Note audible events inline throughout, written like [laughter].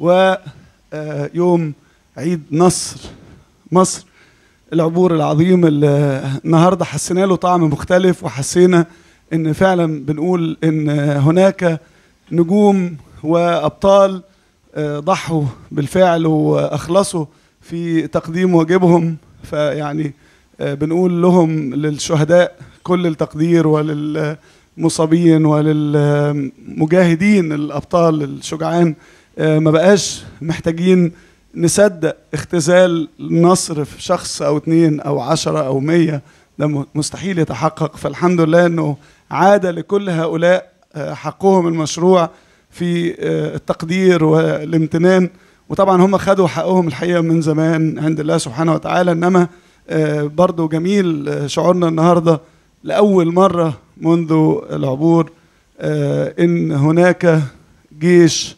ويوم آه، عيد نصر مصر العبور العظيم اللي النهارده حسينا له طعم مختلف وحسينا ان فعلا بنقول ان هناك نجوم وابطال آه، ضحوا بالفعل واخلصوا في تقديم واجبهم فيعني آه، بنقول لهم للشهداء كل التقدير وللمصابين وللمجاهدين الابطال الشجعان آه، ما بقاش محتاجين نصدق اختزال نصر في شخص او اثنين او عشرة او مية ده مستحيل يتحقق فالحمد لله انه عاد لكل هؤلاء آه، حقهم المشروع في آه، التقدير والامتنان وطبعا هم خدوا حقهم الحقيقه من زمان عند الله سبحانه وتعالى انما برضو جميل شعورنا النهارده لاول مره منذ العبور ان هناك جيش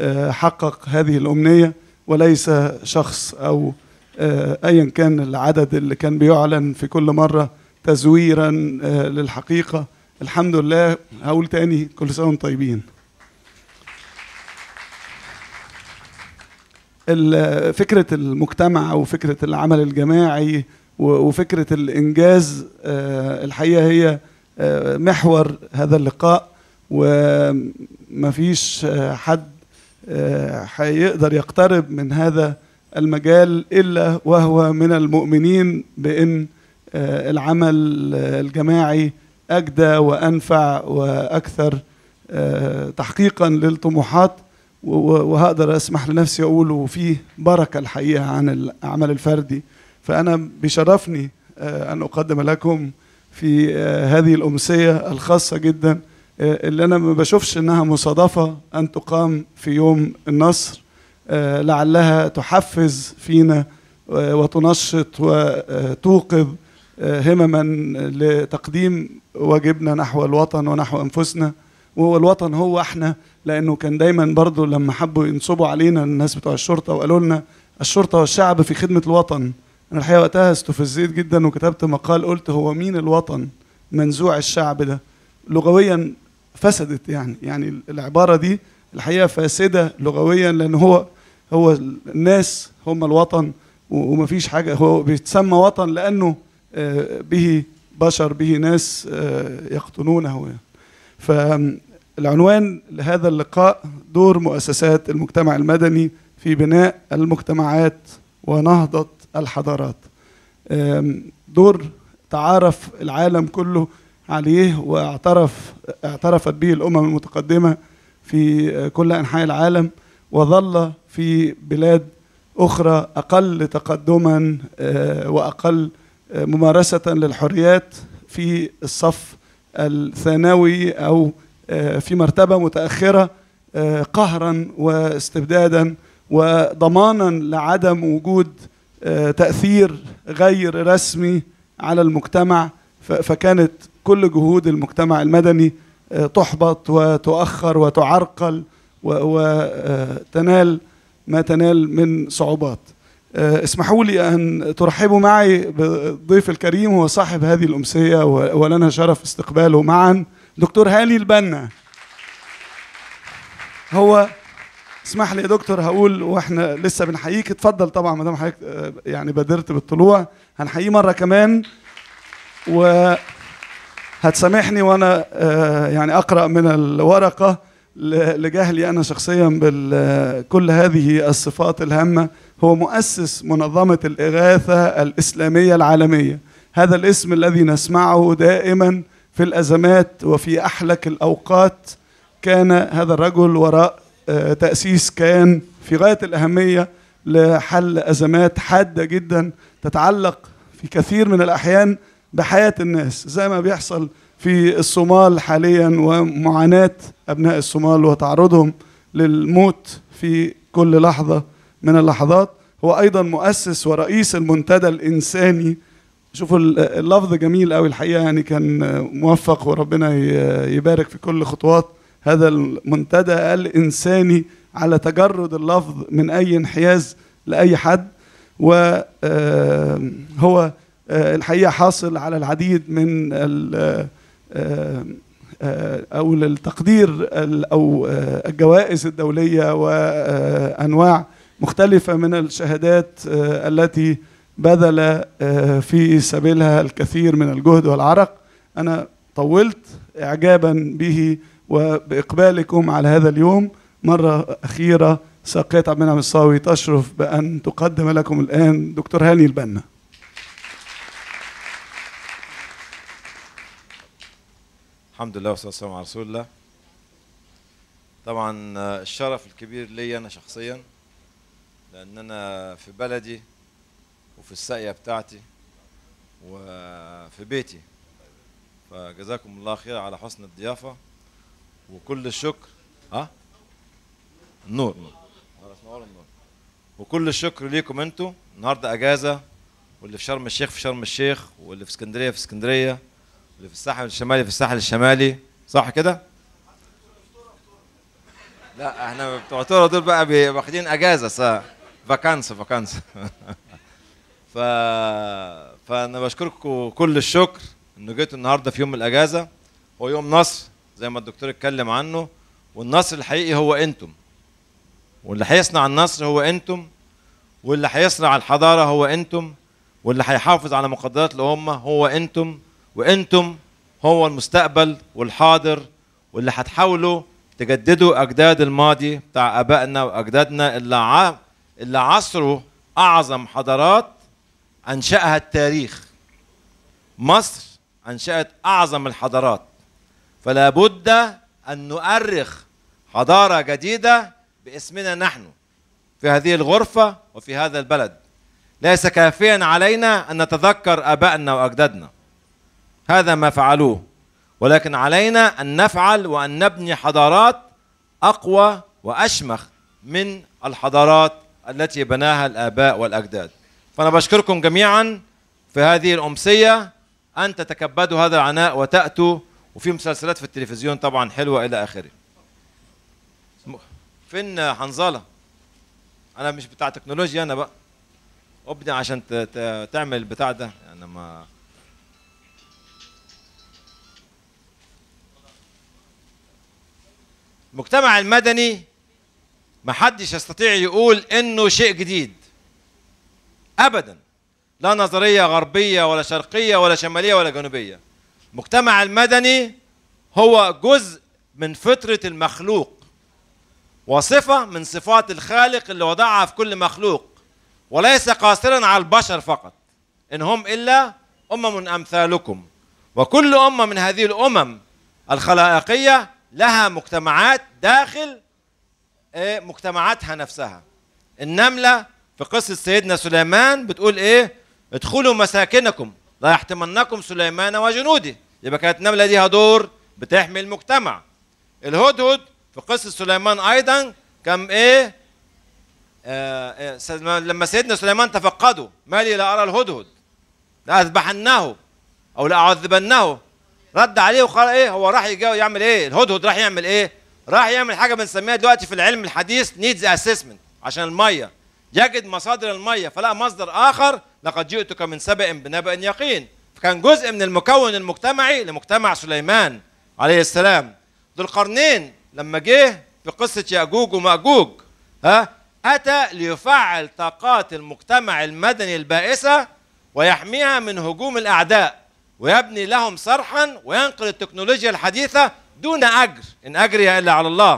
آه، حقق هذه الأمنية وليس شخص أو آه، أيا كان العدد اللي كان بيعلن في كل مرة تزويرا آه، للحقيقة الحمد لله هقول تاني كل سنة وانتم طيبين فكرة المجتمع وفكرة العمل الجماعي وفكرة الإنجاز الحقيقة هي محور هذا اللقاء ومفيش حد آه، هيقدر يقترب من هذا المجال إلا وهو من المؤمنين بأن آه، العمل الجماعي أجدى وأنفع وأكثر آه، تحقيقا للطموحات وهقدر اسمح لنفسي اقول وفيه بركه الحقيقه عن العمل الفردي فانا بشرفني ان اقدم لكم في هذه الامسيه الخاصه جدا آه، اللي انا ما بشوفش انها مصادفه ان تقام في يوم النصر آه، لعلها تحفز فينا آه، وتنشط وتوقظ همما لتقديم واجبنا نحو الوطن ونحو انفسنا والوطن هو احنا لانه كان دايما برضو لما حبوا ينصبوا علينا الناس بتوع الشرطه وقالوا لنا الشرطه والشعب في خدمه الوطن انا الحقيقه وقتها استفزيت جدا وكتبت مقال قلت هو مين الوطن منزوع الشعب ده لغويا فسدت يعني يعني العبارة دي الحقيقة فاسدة لغويا لأن هو هو الناس هم الوطن وما فيش حاجة هو بيتسمى وطن لأنه آه، به بشر به ناس آه، يقطنونه فالعنوان لهذا اللقاء دور مؤسسات المجتمع المدني في بناء المجتمعات ونهضة الحضارات دور تعارف العالم كله عليه واعترف اعترفت به الامم المتقدمه في كل انحاء العالم وظل في بلاد اخرى اقل تقدما آه، واقل آه، ممارسه للحريات في الصف الثانوي او آه، في مرتبه متاخره قهرا واستبدادا وضمانا لعدم وجود تاثير غير رسمي على المجتمع فكانت كل جهود المجتمع المدني آه، تحبط وتؤخر وتعرقل وتنال آه، ما تنال من صعوبات آه، اسمحوا لي أن ترحبوا معي بالضيف الكريم هو صاحب هذه الأمسية ولنا شرف استقباله معا دكتور هاني البنا هو اسمح لي يا دكتور هقول واحنا لسه بنحييك اتفضل طبعا ما دام حضرتك يعني بادرت بالطلوع هنحييه مره كمان و هتسامحني وانا آه، يعني اقرا من الورقه لجهلي انا شخصيا بكل هذه الصفات الهامه هو مؤسس منظمه الاغاثه الاسلاميه العالميه هذا الاسم الذي نسمعه دائما في الازمات وفي احلك الاوقات كان هذا الرجل وراء آه، تاسيس كيان في غايه الاهميه لحل ازمات حاده جدا تتعلق في كثير من الاحيان بحياة الناس زي ما بيحصل في الصومال حاليا ومعاناة أبناء الصومال وتعرضهم للموت في كل لحظة من اللحظات هو أيضا مؤسس ورئيس المنتدى الإنساني شوفوا اللفظ جميل قوي الحقيقة يعني كان موفق وربنا يبارك في كل خطوات هذا المنتدى الإنساني على تجرد اللفظ من أي انحياز لأي حد وهو آه، آه، الحقيقه حاصل على العديد من آه، آه، او التقدير او الجوائز الدوليه وانواع مختلفه من الشهادات التي بذل في سبيلها الكثير من الجهد والعرق انا طولت اعجابا به وباقبالكم على هذا اليوم مره اخيره ساقيه عبد المنعم الصاوي تشرف بان تقدم لكم الان دكتور هاني البنا الحمد لله والصلاه والسلام على رسول الله طبعا آه، الشرف الكبير لي انا شخصيا لان انا في بلدي وفي الساقيه بتاعتي وفي بيتي فجزاكم الله خير على حسن الضيافه وكل الشكر ها النور نور النور وكل الشكر ليكم انتوا النهارده اجازه واللي في شرم الشيخ في شرم الشيخ واللي في اسكندريه في اسكندريه اللي في الساحل الشمالي في الساحل الشمالي صح كده؟ لا احنا بتوع تورا دول بقى واخدين اجازه سا فاكانس فاكانس [laughs] ف فانا بشكركم كل الشكر انه جيتوا النهارده في يوم الاجازه هو يوم نصر زي ما الدكتور اتكلم عنه والنصر الحقيقي هو انتم واللي هيصنع النصر هو انتم واللي هيصنع الحضاره هو انتم واللي هيحافظ على مقدرات الامه هو انتم وانتم هو المستقبل والحاضر واللي هتحاولوا تجددوا اجداد الماضي بتاع ابائنا واجدادنا اللي اللي عصروا اعظم حضارات انشاها التاريخ مصر انشات اعظم الحضارات فلا بد ان نؤرخ حضاره جديده باسمنا نحن في هذه الغرفه وفي هذا البلد ليس كافيا علينا ان نتذكر ابائنا واجدادنا هذا ما فعلوه ولكن علينا أن نفعل وأن نبني حضارات أقوى وأشمخ من الحضارات التي بناها الآباء والأجداد فأنا بشكركم جميعا في هذه الأمسية أن تتكبدوا هذا العناء وتأتوا وفي مسلسلات في التلفزيون طبعا حلوة إلى آخره فين حنظلة أنا مش بتاع تكنولوجيا أنا بقى أبني عشان تعمل البتاع ده أنا ما المجتمع المدني ما حدش يستطيع يقول انه شيء جديد ابدا لا نظريه غربيه ولا شرقيه ولا شماليه ولا جنوبيه المجتمع المدني هو جزء من فطره المخلوق وصفه من صفات الخالق اللي وضعها في كل مخلوق وليس قاصرا على البشر فقط ان هم الا امم امثالكم وكل امه من هذه الامم الخلائقيه لها مجتمعات داخل آه، مجتمعاتها نفسها النملة في قصة سيدنا سليمان بتقول ايه ادخلوا مساكنكم لا يحتمنكم سليمان وجنوده يبقى كانت النملة ليها دور بتحمي المجتمع الهدهد في قصة سليمان أيضا كان إيه آه, آه، لما سيدنا سليمان تفقده مالي لا أرى الهدهد لأذبحنه أو لأعذبنه رد عليه وقال ايه هو راح يجاوب يعمل ايه الهدهد راح يعمل ايه راح يعمل حاجه بنسميها دلوقتي في العلم الحديث نيدز اسسمنت عشان الميه يجد مصادر الميه فلقى مصدر اخر لقد جئتك من سبأ بنبأ يقين فكان جزء من المكون المجتمعي لمجتمع سليمان عليه السلام ذو القرنين لما جه في قصه ياجوج وماجوج ها اتى ليفعل طاقات المجتمع المدني البائسه ويحميها من هجوم الاعداء ويبني لهم صرحا وينقل التكنولوجيا الحديثة دون أجر إن أجري إلا على الله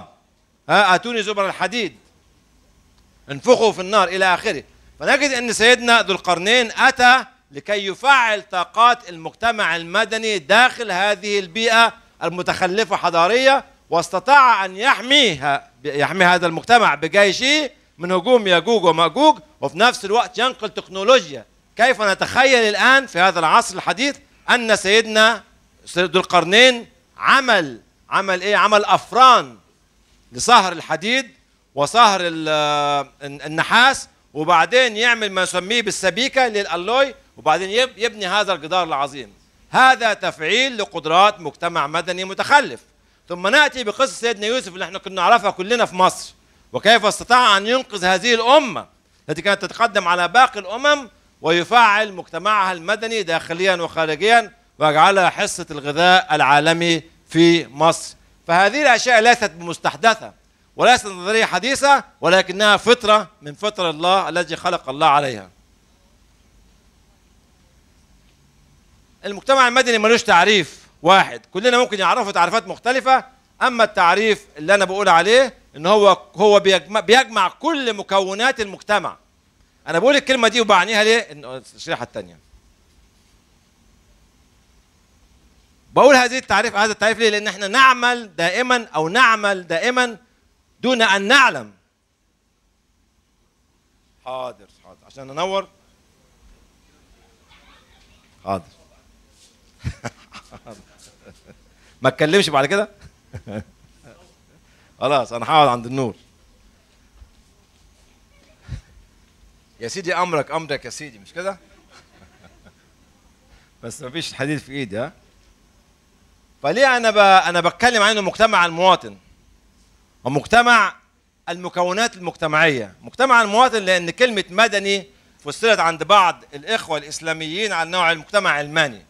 ها آتوني زبر الحديد انفخوا في النار إلى آخره فنجد أن سيدنا ذو القرنين أتى لكي يفعل طاقات المجتمع المدني داخل هذه البيئة المتخلفة حضارية واستطاع أن يحميها يحمي هذا المجتمع بجيشه من هجوم ياجوج وماجوج وفي نفس الوقت ينقل تكنولوجيا كيف نتخيل الآن في هذا العصر الحديث أن سيدنا سيد القرنين عمل عمل إيه؟ عمل أفران لصهر الحديد وصهر آه، النحاس وبعدين يعمل ما يسميه بالسبيكة للألوي وبعدين يبني هذا الجدار العظيم هذا تفعيل لقدرات مجتمع مدني متخلف ثم نأتي بقصة سيدنا يوسف اللي احنا كنا نعرفها كلنا في مصر وكيف استطاع أن ينقذ هذه الأمة التي كانت تتقدم على باقي الأمم ويفعل مجتمعها المدني داخليا وخارجيا ويجعلها حصة الغذاء العالمي في مصر فهذه الأشياء ليست مستحدثة وليست نظرية حديثة ولكنها فطرة من فطر الله الذي خلق الله عليها المجتمع المدني ملوش تعريف واحد كلنا ممكن يعرفه تعريفات مختلفة أما التعريف اللي أنا بقول عليه إن هو هو بيجمع, بيجمع كل مكونات المجتمع انا بقول الكلمه دي وبعنيها ليه الشريحه الثانيه بقول هذه التعريف هذا التعريف ليه لان احنا نعمل دائما او نعمل دائما دون ان نعلم حاضر حاضر عشان انور حاضر [laughs] ما اتكلمش بعد كده [laughs] خلاص انا هقعد عند النور يا سيدي امرك امرك يا سيدي مش كده [laughs] بس ما فيش حديد في ايدي ها فليه انا ب... انا بتكلم عن مجتمع المواطن ومجتمع المكونات المجتمعيه مجتمع المواطن لان كلمه مدني فسرت عند بعض الاخوه الاسلاميين على نوع المجتمع علماني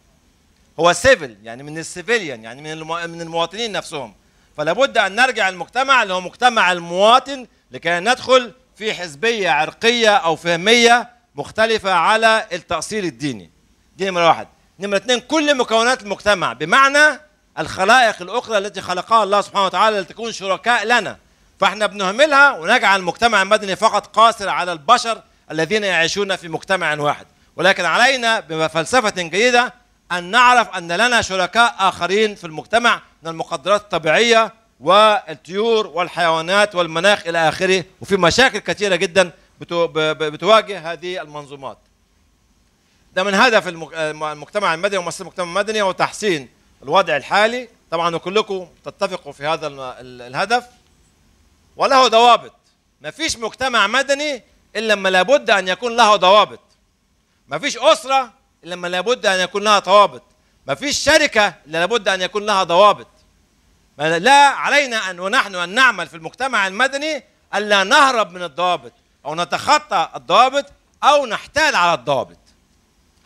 هو سيفل يعني من السيفيليان يعني من المو... من المواطنين نفسهم فلابد ان نرجع المجتمع اللي هو مجتمع المواطن لكي ندخل في حزبيه عرقيه او فهميه مختلفه على التأصيل الديني دي نمره واحد نمره اثنين كل مكونات المجتمع بمعنى الخلائق الاخرى التي خلقها الله سبحانه وتعالى لتكون شركاء لنا فاحنا بنهملها ونجعل المجتمع المدني فقط قاصر على البشر الذين يعيشون في مجتمع واحد ولكن علينا بفلسفه جيده ان نعرف ان لنا شركاء اخرين في المجتمع من المقدرات الطبيعيه والطيور والحيوانات والمناخ الى اخره وفي مشاكل كثيره جدا بتواجه هذه المنظومات ده من هدف المجتمع المدني ومؤسسه المجتمع المدني هو تحسين الوضع الحالي طبعا كلكم تتفقوا في هذا الهدف وله ضوابط ما فيش مجتمع مدني الا لما لابد ان يكون له ضوابط ما فيش اسره الا لما لابد ان يكون لها ضوابط ما فيش شركه الا لابد ان يكون لها ضوابط لا علينا أن ونحن أن نعمل في المجتمع المدني ألا نهرب من الضوابط أو نتخطى الضوابط أو نحتال على الضوابط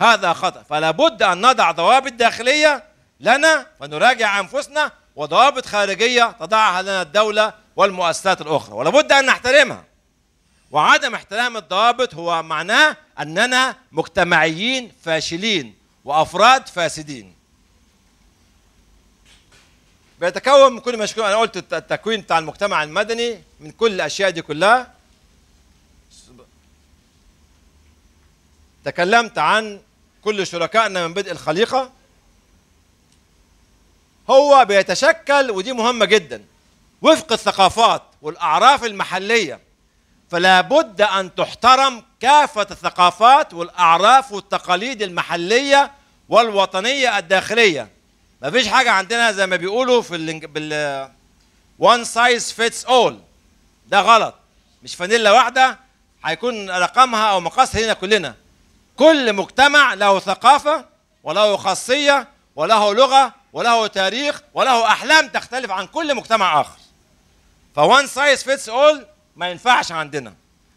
هذا خطأ فلا بد أن نضع ضوابط داخلية لنا ونراجع أنفسنا وضوابط خارجية تضعها لنا الدولة والمؤسسات الأخرى ولا بد أن نحترمها وعدم احترام الضوابط هو معناه أننا مجتمعيين فاشلين وأفراد فاسدين بيتكون من كل مشكلة انا قلت التكوين بتاع المجتمع المدني من كل الاشياء دي كلها تكلمت عن كل شركائنا من بدء الخليقه هو بيتشكل ودي مهمه جدا وفق الثقافات والاعراف المحليه فلا بد ان تحترم كافه الثقافات والاعراف والتقاليد المحليه والوطنيه الداخليه مفيش حاجه عندنا زي ما بيقولوا في ال بال وان سايز فيتس اول ده غلط مش فانيلا واحده هيكون رقمها او مقاسها هنا كلنا كل مجتمع له ثقافه وله خاصيه وله لغه وله تاريخ وله احلام تختلف عن كل مجتمع اخر فوان سايز فيتس اول ما ينفعش عندنا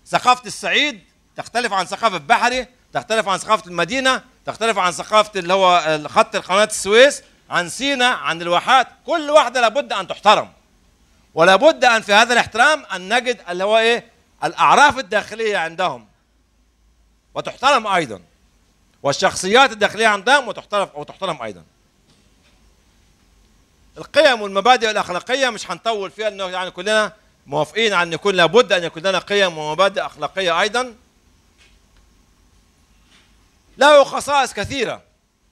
ثقافه الصعيد تختلف عن ثقافه بحري تختلف عن ثقافه المدينه تختلف عن ثقافه اللي هو خط قناه السويس عن سينا عن الواحات كل واحدة لابد أن تحترم ولابد أن في هذا الاحترام أن نجد اللي هو إيه الأعراف الداخلية عندهم وتحترم أيضا والشخصيات الداخلية عندهم وتحترم وتحترم أيضا القيم والمبادئ الأخلاقية مش هنطول فيها لأنه يعني كلنا موافقين على أن يكون لابد أن يكون لنا قيم ومبادئ أخلاقية أيضا له خصائص كثيرة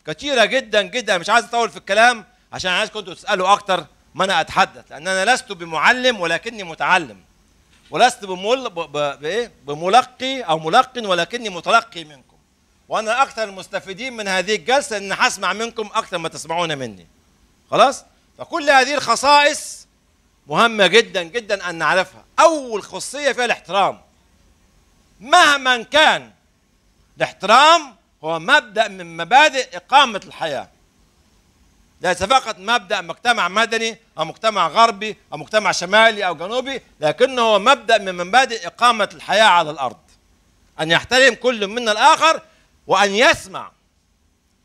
كتيرة جدا جدا مش عايز أطول في الكلام عشان عايزكم أنتوا تسألوا أكتر ما أنا أتحدث لأن أنا لست بمعلم ولكني متعلم ولست بمل ب... ب... بإيه؟ بملقي أو ملقن ولكني متلقي منكم وأنا أكثر المستفيدين من هذه الجلسة إن هسمع منكم أكثر ما تسمعون مني خلاص؟ فكل هذه الخصائص مهمة جدا جدا أن نعرفها أول خصية فيها الاحترام مهما كان الاحترام هو مبدأ من مبادئ إقامة الحياة ليس فقط مبدأ مجتمع مدني أو مجتمع غربي أو مجتمع شمالي أو جنوبي لكنه هو مبدأ من مبادئ إقامة الحياة على الأرض أن يحترم كل منا الآخر وأن يسمع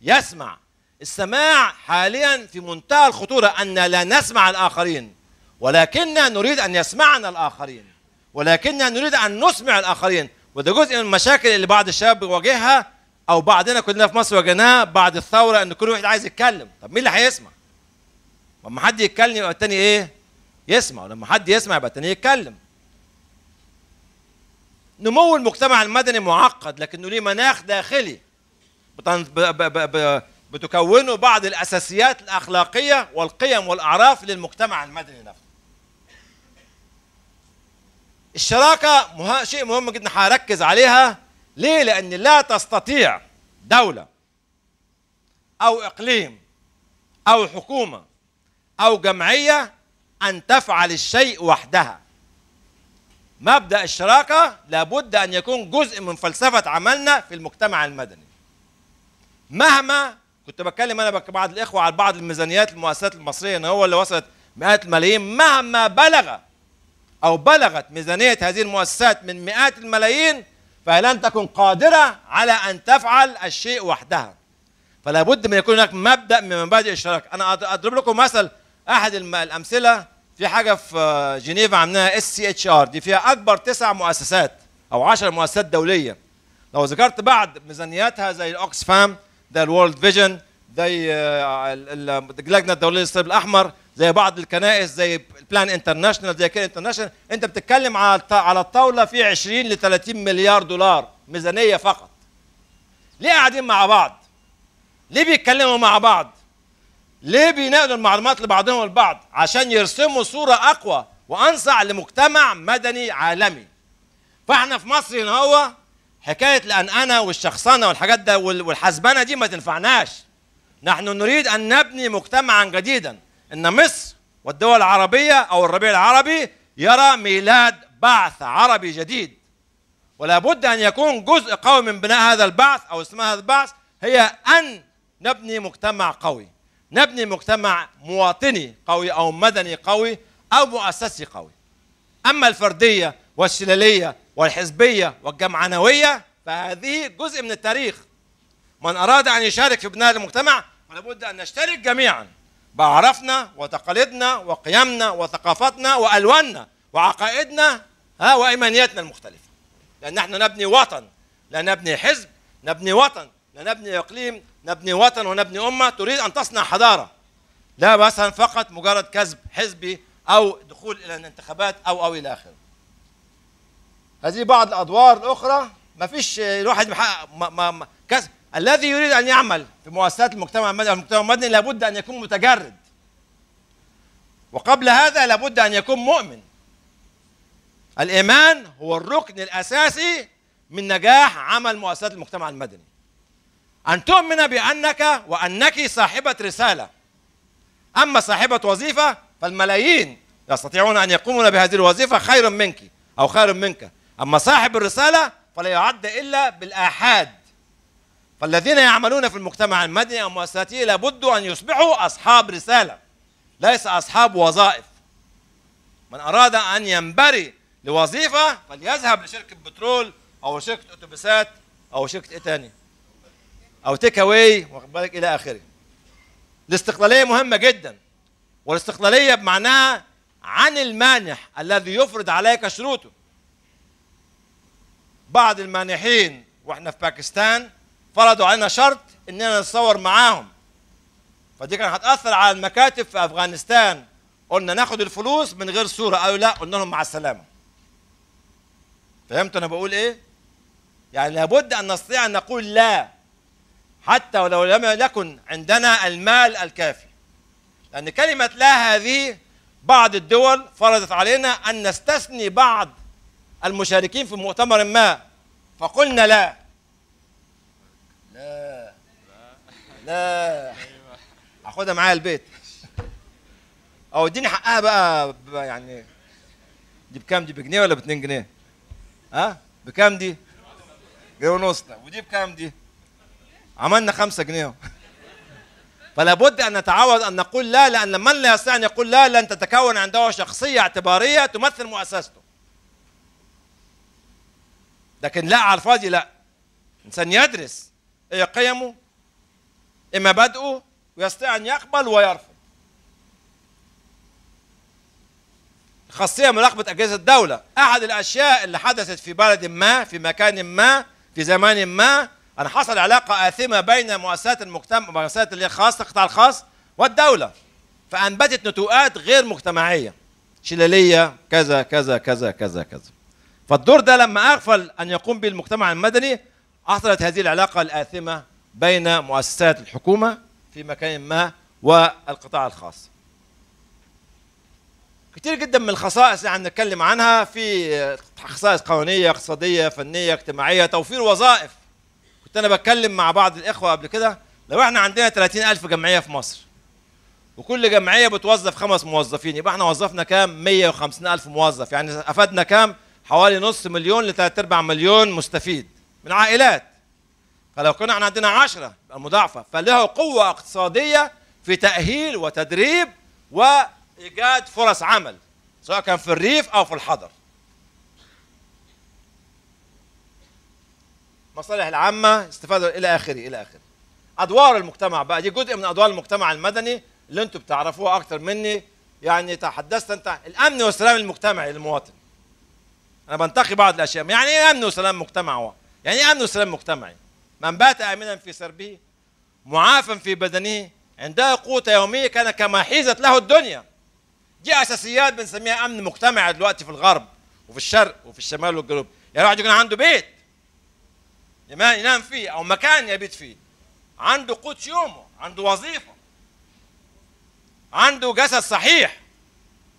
يسمع السماع حاليا في منتهى الخطورة أن لا نسمع الآخرين ولكننا نريد أن يسمعنا الآخرين ولكننا نريد أن نسمع الآخرين وده جزء من المشاكل اللي بعض الشباب بيواجهها او بعضنا كلنا في مصر وجناه بعد الثوره ان كل واحد عايز يتكلم طب مين اللي هيسمع لما حد يتكلم يبقى التاني ايه يسمع ولما حد يسمع يبقى التاني يتكلم نمو المجتمع المدني معقد لكنه ليه مناخ داخلي بتكونه بعض الاساسيات الاخلاقيه والقيم والاعراف للمجتمع المدني نفسه الشراكه شيء مهم جدا هركز عليها ليه؟ لأن لا تستطيع دولة أو إقليم أو حكومة أو جمعية أن تفعل الشيء وحدها مبدأ الشراكة لابد أن يكون جزء من فلسفة عملنا في المجتمع المدني مهما كنت بتكلم أنا بعض الإخوة على بعض الميزانيات المؤسسات المصرية أن هو اللي وصلت مئات الملايين مهما بلغ أو بلغت ميزانية هذه المؤسسات من مئات الملايين فهي لن تكن قادرة على أن تفعل الشيء وحدها فلا بد من يكون هناك مبدأ من مبادئ الشراكة أنا أضرب لكم مثل أحد الأمثلة في حاجة في جنيف عاملينها اس سي اتش ار دي فيها أكبر تسع مؤسسات أو 10 مؤسسات دولية لو ذكرت بعض ميزانياتها زي الأوكس فام ده الورلد فيجن زي آه، اللجنة الدولية للصليب الأحمر زي بعض الكنائس زي بلان انترناشونال زي كده انترناشونال انت بتتكلم على على الطاوله في 20 ل 30 مليار دولار ميزانيه فقط ليه قاعدين مع بعض ليه بيتكلموا مع بعض ليه بينقلوا المعلومات لبعضهم البعض عشان يرسموا صوره اقوى وانصع لمجتمع مدني عالمي فاحنا في مصر هنا هو حكايه لان انا والشخصنه والحاجات ده والحسبنه دي ما تنفعناش نحن نريد ان نبني مجتمعا جديدا ان مصر والدول العربيه او الربيع العربي يرى ميلاد بعث عربي جديد ولا بد ان يكون جزء قوي من بناء هذا البعث او اسم هذا البعث هي ان نبني مجتمع قوي نبني مجتمع مواطني قوي او مدني قوي او مؤسسي قوي اما الفرديه والشلاليه والحزبيه والجمعنويه فهذه جزء من التاريخ من اراد ان يشارك في بناء المجتمع فلا بد ان نشترك جميعا بعرفنا وتقاليدنا وقيمنا وثقافتنا والواننا وعقائدنا ها وايمانياتنا المختلفه لان احنا نبني وطن لا نبني حزب نبني وطن لا نبني اقليم نبني وطن ونبني امه تريد ان تصنع حضاره لا مثلا فقط مجرد كسب حزبي او دخول الى الانتخابات او او الى اخره هذه بعض الادوار الاخرى ما فيش الواحد محقق ما ما كسب الذي يريد أن يعمل في مؤسسات المجتمع المدني المجتمع المدني لابد أن يكون متجرد وقبل هذا لابد أن يكون مؤمن الإيمان هو الركن الأساسي من نجاح عمل مؤسسات المجتمع المدني أن تؤمن بأنك وأنك صاحبة رسالة أما صاحبة وظيفة فالملايين يستطيعون أن يقومون بهذه الوظيفة خير منك أو خير منك أما صاحب الرسالة فلا يعد إلا بالآحاد فالذين يعملون في المجتمع المدني أو مؤسساته لابد أن يصبحوا أصحاب رسالة ليس أصحاب وظائف من أراد أن ينبري لوظيفة فليذهب لشركة بترول أو شركة أتوبيسات أو شركة إيه تاني أو تيك أواي واخد بالك إلى آخره الاستقلالية مهمة جدا والاستقلالية بمعناها عن المانح الذي يفرض عليك شروطه بعض المانحين واحنا في باكستان فرضوا علينا شرط اننا نتصور معاهم فدي كانت هتاثر على المكاتب في افغانستان قلنا ناخد الفلوس من غير صوره قالوا لا قلنا لهم مع السلامه فهمت انا بقول ايه يعني لابد ان نستطيع ان نقول لا حتى ولو لم يكن عندنا المال الكافي لان كلمه لا هذه بعض الدول فرضت علينا ان نستثني بعض المشاركين في مؤتمر ما فقلنا لا لا هاخدها معايا البيت او اديني حقها بقى, يعني دي بكام دي بجنيه ولا ب 2 جنيه ها بكام دي جنيه ونص ودي بكام دي عملنا خمسة جنيه فلا بد ان نتعود ان نقول لا لان من لا يستطيع ان يقول لا لن تتكون عنده شخصيه اعتباريه تمثل مؤسسته لكن لا على الفاضي لا انسان يدرس ايه قيمه إما بدءه ويستطيع أن يقبل ويرفض خاصية مراقبة أجهزة الدولة أحد الأشياء اللي حدثت في بلد ما في مكان ما في زمان ما أن حصل علاقة آثمة بين مؤسسات المجتمع مؤسسات اللي خاصة القطاع الخاص والدولة فأنبتت نتوءات غير مجتمعية شلالية كذا كذا كذا كذا كذا فالدور ده لما أغفل أن يقوم به المجتمع المدني حصلت هذه العلاقة الآثمة بين مؤسسات الحكومة في مكان ما والقطاع الخاص كتير جدا من الخصائص اللي هنتكلم عنها في خصائص قانونية اقتصادية فنية اجتماعية توفير وظائف كنت أنا بتكلم مع بعض الإخوة قبل كده لو احنا عندنا 30 ألف جمعية في مصر وكل جمعية بتوظف خمس موظفين يبقى احنا وظفنا كام 150 ألف موظف يعني أفدنا كام حوالي نص مليون لثلاث أربع مليون مستفيد من عائلات فلو كنا احنا عندنا 10 يبقى مضاعفه فله قوه اقتصاديه في تاهيل وتدريب وايجاد فرص عمل سواء كان في الريف او في الحضر مصالح العامه استفاده الى اخره الى اخره ادوار المجتمع بقى دي جزء من ادوار المجتمع المدني اللي انتم بتعرفوها اكتر مني يعني تحدثت انت الامن والسلام المجتمعي للمواطن انا بنتقي بعض الاشياء يعني ايه امن وسلام هو؟ يعني ايه امن وسلام مجتمعي من بات آمنا في سربه معافا في بدنه عندها قوت يومية كان كما حيزت له الدنيا دي أساسيات بنسميها أمن مجتمع دلوقتي في الغرب وفي الشرق وفي الشمال والجنوب يا راجل يكون عنده بيت ينام فيه أو مكان يبيت فيه عنده قوت يومه عنده وظيفة عنده جسد صحيح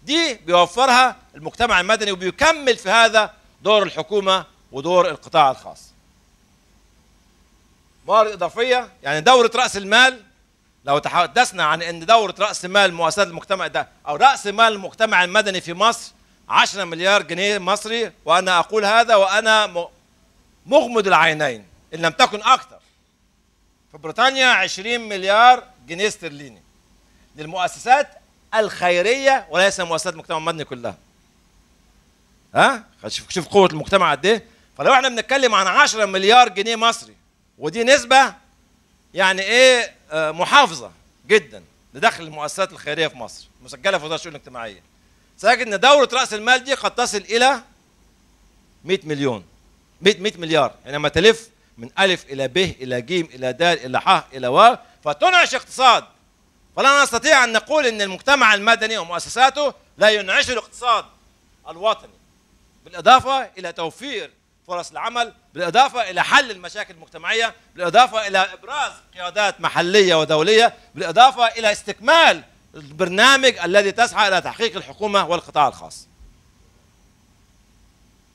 دي بيوفرها المجتمع المدني وبيكمل في هذا دور الحكومة ودور القطاع الخاص موارد اضافيه يعني دوره راس المال لو تحدثنا عن ان دوره راس مال مؤسسات المجتمع ده او راس مال المجتمع المدني في مصر 10 مليار جنيه مصري وانا اقول هذا وانا مغمض العينين ان لم تكن اكثر في بريطانيا 20 مليار جنيه استرليني للمؤسسات الخيريه وليس مؤسسات المجتمع المدني كلها ها شوف شوف قوه المجتمع قد ايه فلو احنا بنتكلم عن 10 مليار جنيه مصري ودي نسبة يعني ايه آه، محافظة جدا لدخل المؤسسات الخيرية في مصر مسجلة في وزارة الشؤون الاجتماعية سأجد أن دورة رأس المال دي قد تصل إلى 100 مليون 100 100 مليار يعني لما تلف من ألف إلى ب إلى ج إلى د إلى ح إلى و فتنعش اقتصاد فلا نستطيع أن نقول أن المجتمع المدني ومؤسساته لا ينعش الاقتصاد الوطني بالإضافة إلى توفير فرص العمل بالإضافة إلى حل المشاكل المجتمعية بالإضافة إلى إبراز قيادات محلية ودولية بالإضافة إلى استكمال البرنامج الذي تسعى إلى تحقيق الحكومة والقطاع الخاص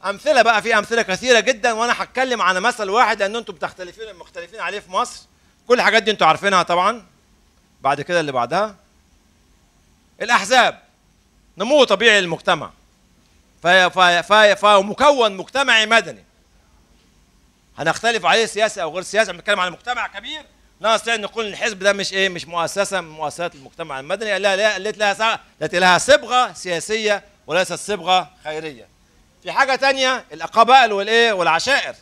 أمثلة بقى في أمثلة كثيرة جدا وأنا هتكلم على مثل واحد لأن أنتم بتختلفين مختلفين عليه في مصر كل الحاجات دي أنتم عارفينها طبعا بعد كده اللي بعدها الأحزاب نمو طبيعي للمجتمع فمكون مجتمعي مدني هنختلف عليه سياسي او غير سياسي احنا بنتكلم على مجتمع كبير لا نستطيع ان نقول الحزب ده مش ايه مش مؤسسه من مؤسسات المجتمع المدني لا لا التي لها التي لها صبغه سياسيه وليست صبغه خيريه في حاجه تانية القبائل والايه والعشائر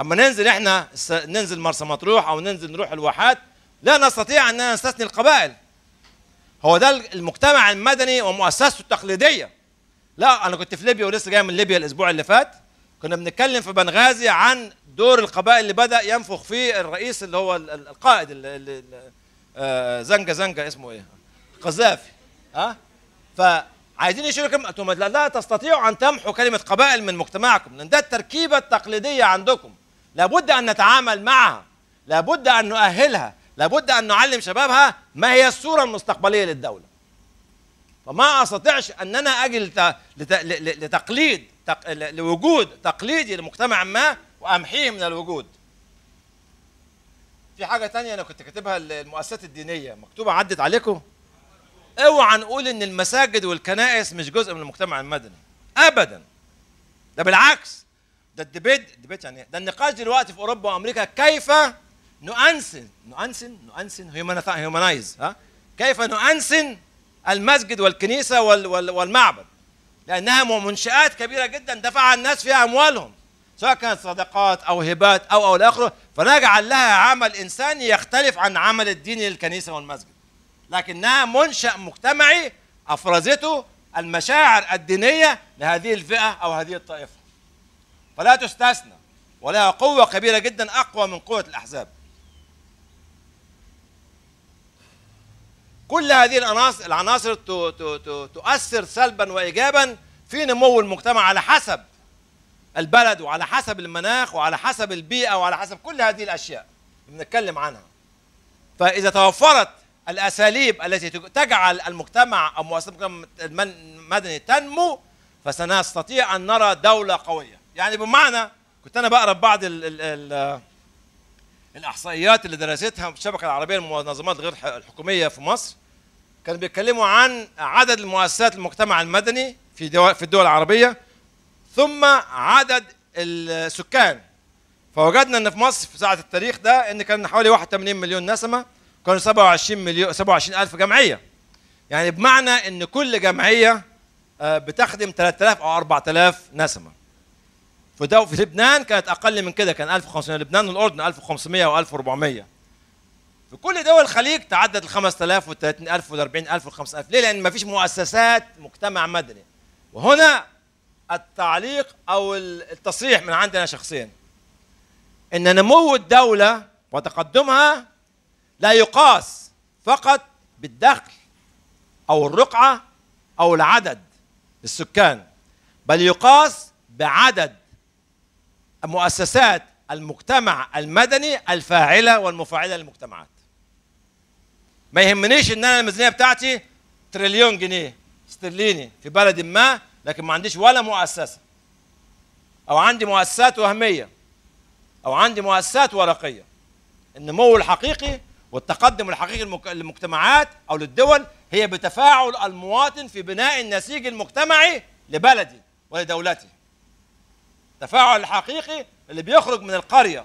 اما ننزل احنا ننزل مرسى مطروح او ننزل نروح الواحات لا نستطيع اننا نستثني القبائل هو ده المجتمع المدني ومؤسسته التقليديه لا انا كنت في ليبيا ولسه جاي من ليبيا الاسبوع اللي فات كنا بنتكلم في بنغازي عن دور القبائل اللي بدا ينفخ فيه الرئيس اللي هو القائد اللي, اللي آه زنجه زنجه اسمه ايه قذافي ها أه؟ فعايزين يشيلوا كلمه انتم لا, لا تستطيعوا ان تمحوا كلمه قبائل من مجتمعكم لان ده التركيبه التقليديه عندكم لابد ان نتعامل معها لابد ان نؤهلها لابد ان نعلم شبابها ما هي الصوره المستقبليه للدوله فما استطيعش ان انا اجي لتقليد لوجود تقليدي لمجتمع ما وأمحيه من الوجود في حاجة تانية أنا كنت كاتبها للمؤسسات الدينية مكتوبة عدت عليكم اوعى نقول إن المساجد والكنائس مش جزء من المجتمع المدني أبدا ده بالعكس ده الديبيت الديبيت يعني ده النقاش دلوقتي في أوروبا وأمريكا كيف نؤنسن نؤنسن نؤنسن هيومنايز ها كيف نؤنسن المسجد والكنيسة والمعبد لأنها منشآت كبيرة جدا دفع الناس فيها أموالهم سواء كانت صدقات او هبات او او اخره فنجعل لها عمل انساني يختلف عن عمل الدين للكنيسه والمسجد لكنها منشا مجتمعي افرزته المشاعر الدينيه لهذه الفئه او هذه الطائفه فلا تستثنى ولها قوه كبيره جدا اقوى من قوه الاحزاب كل هذه العناصر العناصر تؤثر سلبا وايجابا في نمو المجتمع على حسب البلد وعلى حسب المناخ وعلى حسب البيئة وعلى حسب كل هذه الأشياء بنتكلم عنها فإذا توفرت الأساليب التي تجعل المجتمع أو مؤسسة المدني تنمو فسنستطيع أن نرى دولة قوية يعني بمعنى كنت أنا بقرأ بعض الـ الـ الـ الإحصائيات اللي درستها الشبكة العربية للمنظمات غير الحكومية في مصر كانوا بيتكلموا عن عدد المؤسسات المجتمع المدني في في الدول العربية ثم عدد السكان فوجدنا ان في مصر في ساعه التاريخ ده ان كان حوالي 81 مليون نسمه كانوا 27 مليون 27 الف جمعيه يعني بمعنى ان كل جمعيه آه، بتخدم 3000 او 4000 نسمه فده في لبنان كانت اقل من كده كان 1500 لبنان والاردن 1500 و1400 في كل دول الخليج تعدد ال 5000 وال 30000 وال 40000 وال 5000 ليه؟ لان ما فيش مؤسسات مجتمع مدني وهنا التعليق او التصريح من عندنا شخصيا ان نمو الدوله وتقدمها لا يقاس فقط بالدخل او الرقعه او العدد السكان بل يقاس بعدد مؤسسات المجتمع المدني الفاعله والمفاعله للمجتمعات ما يهمنيش ان انا الميزانيه بتاعتي تريليون جنيه استرليني في بلد ما لكن ما عنديش ولا مؤسسه او عندي مؤسسات وهميه او عندي مؤسسات ورقيه النمو الحقيقي والتقدم الحقيقي للمجتمعات او للدول هي بتفاعل المواطن في بناء النسيج المجتمعي لبلدي ولدولته التفاعل الحقيقي اللي بيخرج من القريه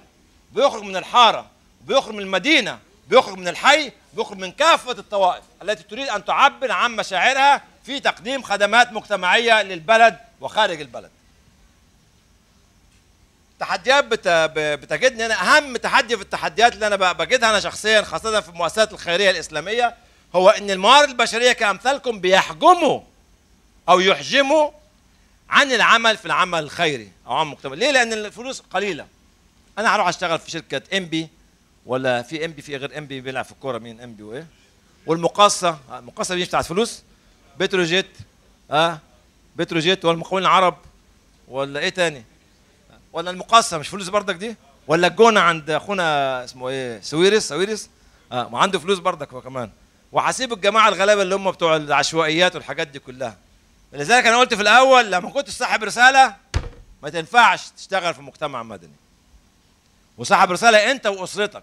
بيخرج من الحاره بيخرج من المدينه بيخرج من الحي بيخرج من كافه الطوائف التي تريد ان تعبر عن مشاعرها في تقديم خدمات مجتمعية للبلد وخارج البلد تحديات بتجدني انا اهم تحدي في التحديات اللي انا بجدها انا شخصيا خاصه في المؤسسات الخيريه الاسلاميه هو ان الموارد البشريه كامثالكم بيحجموا او يحجموا عن العمل في العمل الخيري او عن المجتمع ليه لان الفلوس قليله انا هروح اشتغل في شركه إمبي ولا في إمبي في غير إمبي بيلعب في الكوره مين إمبي وايه والمقاصه المقاصه دي مش بتاعت فلوس بتروجيت اه بتروجيت والمقاولين العرب ولا ايه تاني ولا المقاصه مش فلوس بردك دي ولا الجونه عند اخونا اسمه ايه سويرس سويرس اه ما عنده فلوس بردك هو كمان وحسيب الجماعه الغلابه اللي هم بتوع العشوائيات والحاجات دي كلها لذلك انا قلت في الاول لما كنت صاحب رساله ما تنفعش تشتغل في مجتمع مدني وصاحب رساله انت واسرتك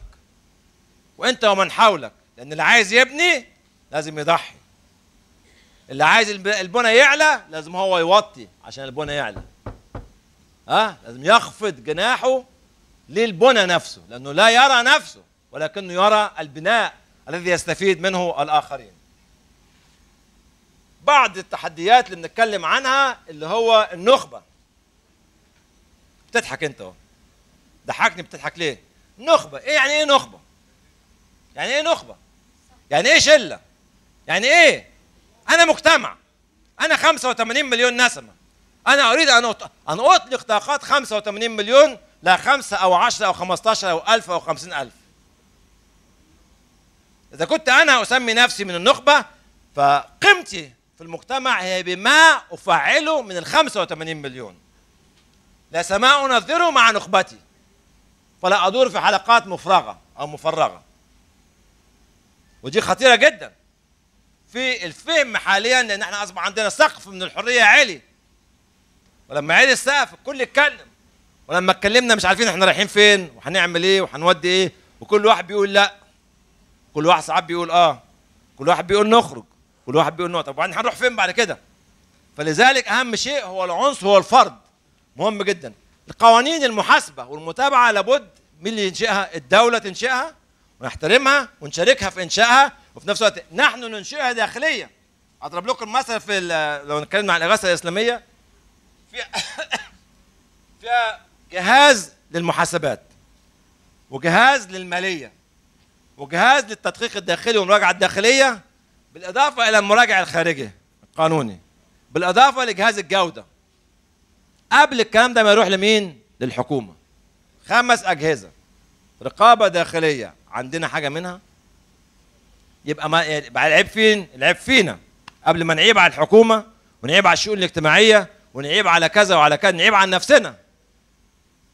وانت ومن حولك لان اللي عايز يبني لازم يضحي اللي عايز البنى يعلى لازم هو يوطي عشان البنى يعلى ها لازم يخفض جناحه للبنى نفسه لانه لا يرى نفسه ولكنه يرى البناء الذي يستفيد منه الاخرين بعض التحديات اللي بنتكلم عنها اللي هو النخبه بتضحك انت اهو ضحكني بتضحك ليه نخبه ايه يعني ايه نخبه يعني ايه نخبه يعني ايه شله يعني ايه انا مجتمع انا 85 مليون نسمه انا اريد ان ان اطلق طاقات 85 مليون لا 5 او 10 او 15 او 1000 او 50000 اذا كنت انا اسمي نفسي من النخبه فقيمتي في المجتمع هي بما افعله من ال 85 مليون لا سماء انظره مع نخبتي فلا ادور في حلقات مفرغه او مفرغه ودي خطيره جدا في الفهم حاليا لان احنا اصبح عندنا سقف من الحريه عالي ولما عالي السقف الكل يتكلم ولما اتكلمنا مش عارفين احنا رايحين فين وهنعمل ايه وهنودي ايه وكل واحد بيقول لا كل واحد ساعات بيقول اه كل واحد بيقول نخرج كل واحد بيقول نقطه طب وبعدين هنروح فين بعد كده فلذلك اهم شيء هو العنصر هو الفرد مهم جدا القوانين المحاسبه والمتابعه لابد مين اللي ينشئها الدوله تنشئها ونحترمها ونشاركها في انشائها وفي نفس الوقت نحن ننشئها داخليا اضرب لكم مثل في لو نتكلم عن الاغاثه الاسلاميه فيها [coughs] فيها جهاز للمحاسبات وجهاز للماليه وجهاز للتدقيق الداخلي والمراجعه الداخليه بالاضافه الى المراجع الخارجي القانوني بالاضافه لجهاز الجوده قبل الكلام ده ما يروح لمين للحكومه خمس اجهزه رقابه داخليه عندنا حاجه منها يبقى ما يبقى العيب فين؟ العيب فينا قبل ما نعيب على الحكومه ونعيب على الشؤون الاجتماعيه ونعيب على كذا وعلى كذا نعيب على نفسنا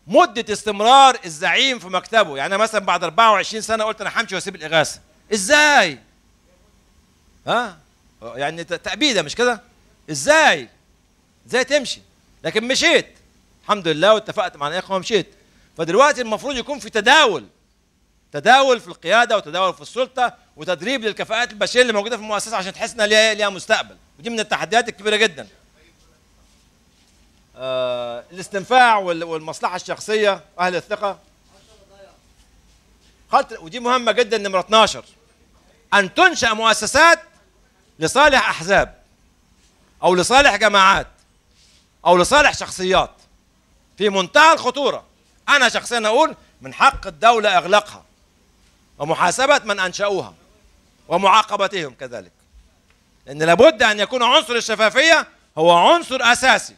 مدة استمرار الزعيم في مكتبه يعني أنا مثلا بعد 24 سنة قلت أنا همشي وأسيب الإغاثة إزاي؟ ها؟ يعني تأبيدة مش كده؟ إزاي؟ إزاي تمشي؟ لكن مشيت الحمد لله واتفقت مع الإخوة ومشيت فدلوقتي المفروض يكون في تداول تداول في القياده وتداول في السلطه وتدريب للكفاءات البشريه اللي موجوده في المؤسسه عشان تحس انها ليها ليها مستقبل ودي من التحديات الكبيره جدا آه الاستنفاع والمصلحه الشخصيه اهل الثقه خط ودي مهمه جدا نمره 12 ان تنشا مؤسسات لصالح احزاب او لصالح جماعات او لصالح شخصيات في منتهى الخطوره انا شخصيا اقول من حق الدوله اغلاقها ومحاسبة من أنشأوها ومعاقبتهم كذلك لأن لابد أن يكون عنصر الشفافية هو عنصر أساسي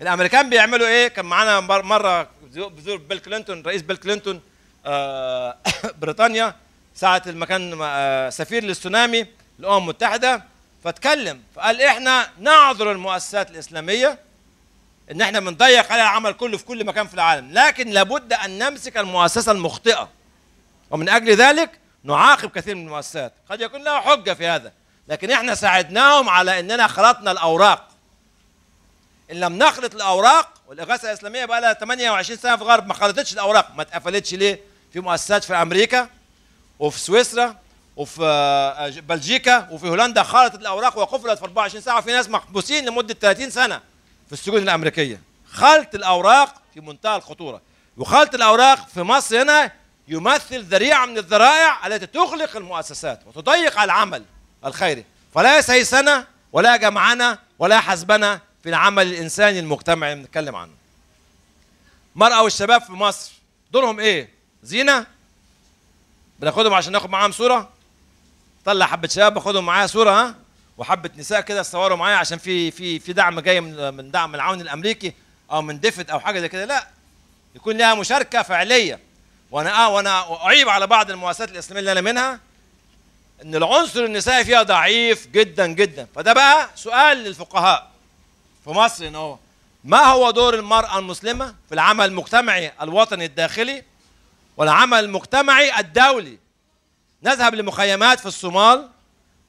الأمريكان بيعملوا إيه كان معانا مرة بزور بيل كلينتون رئيس بيل كلينتون آه، [coughs] بريطانيا ساعة المكان آه، سفير للسونامي الأمم المتحدة فاتكلم فقال إحنا نعذر المؤسسات الإسلامية إن إحنا بنضيق عليها العمل كله في كل مكان في العالم لكن لابد أن نمسك المؤسسة المخطئة ومن أجل ذلك نعاقب كثير من المؤسسات قد يكون لها حجة في هذا لكن احنا ساعدناهم على اننا خلطنا الاوراق ان لم نخلط الاوراق والاغاثه الاسلاميه بقى لها 28 سنه في الغرب ما خلطتش الاوراق ما اتقفلتش ليه في مؤسسات في امريكا وفي سويسرا وفي آه، بلجيكا وفي هولندا خلطت الاوراق وقفلت في 24 ساعه وفي ناس محبوسين لمده 30 سنه في السجون الامريكيه خلط الاوراق في منتهى الخطوره وخلط الاوراق في مصر هنا يمثل ذريعة من الذرائع التي تغلق المؤسسات وتضيق العمل الخيري فلا سيسنا ولا جمعنا ولا حزبنا في العمل الإنساني المجتمعي اللي بنتكلم عنه المرأة والشباب في مصر دورهم إيه؟ زينة؟ بناخدهم عشان ناخد معاهم صورة؟ طلع حبة شباب باخدهم معايا صورة ها؟ وحبة نساء كده صوروا معايا عشان في في في دعم جاي من دعم العون الأمريكي أو من ديفيد أو حاجة زي كده لا يكون لها مشاركة فعلية وانا اه وانا اعيب على بعض المؤسسات الاسلاميه اللي انا منها ان العنصر النسائي فيها ضعيف جدا جدا فده بقى سؤال للفقهاء في مصر ان هو ما هو دور المراه المسلمه في العمل المجتمعي الوطني الداخلي والعمل المجتمعي الدولي نذهب لمخيمات في الصومال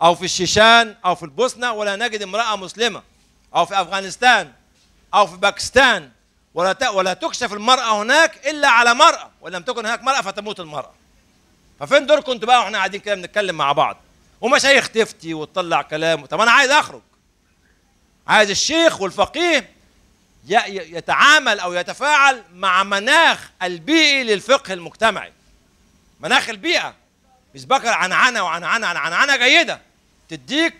او في الشيشان او في البوسنه ولا نجد امراه مسلمه او في افغانستان او في باكستان ولا ولا تكشف المرأة هناك إلا على مرأة وإن لم تكن هناك مرأة فتموت المرأة ففين دوركم انتوا بقى واحنا قاعدين كده بنتكلم مع بعض ومشايخ تفتي وتطلع كلام طب أنا عايز أخرج عايز الشيخ والفقيه يتعامل أو يتفاعل مع مناخ البيئي للفقه المجتمعي مناخ البيئة مش بكر عنعنة وعنعنة عنعنة جيدة تديك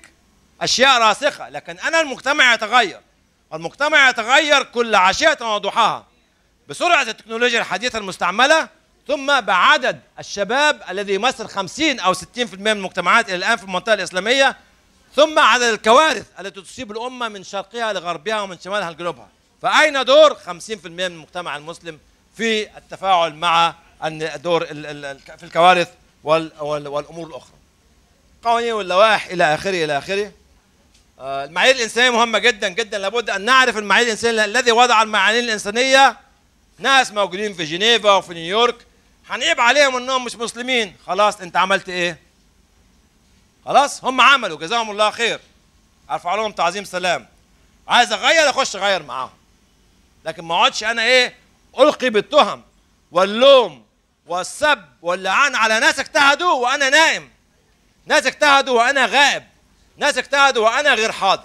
أشياء راسخة لكن أنا المجتمع يتغير المجتمع يتغير كل عشية وضحاها بسرعة التكنولوجيا الحديثة المستعملة ثم بعدد الشباب الذي يمثل 50 أو 60% من المجتمعات إلى الآن في المنطقة الإسلامية ثم عدد الكوارث التي تصيب الأمة من شرقها لغربها ومن شمالها لجنوبها فأين دور 50% من المجتمع المسلم في التفاعل مع الدور في الكوارث والأمور الأخرى قوانين واللوائح إلى آخره إلى آخره آه، المعايير الانسانيه مهمه جدا جدا لابد ان نعرف المعايير الانسانيه الذي وضع المعايير الانسانيه ناس موجودين في جنيفا وفي نيويورك هنعيب عليهم انهم مش مسلمين خلاص انت عملت ايه خلاص هم عملوا جزاهم الله خير ارفع لهم تعظيم سلام عايز اغير اخش اغير معاهم لكن ما اقعدش انا ايه القي بالتهم واللوم والسب واللعان على ناس اجتهدوا وانا نائم ناس اجتهدوا وانا غائب ناس اجتهدوا وأنا غير حاضر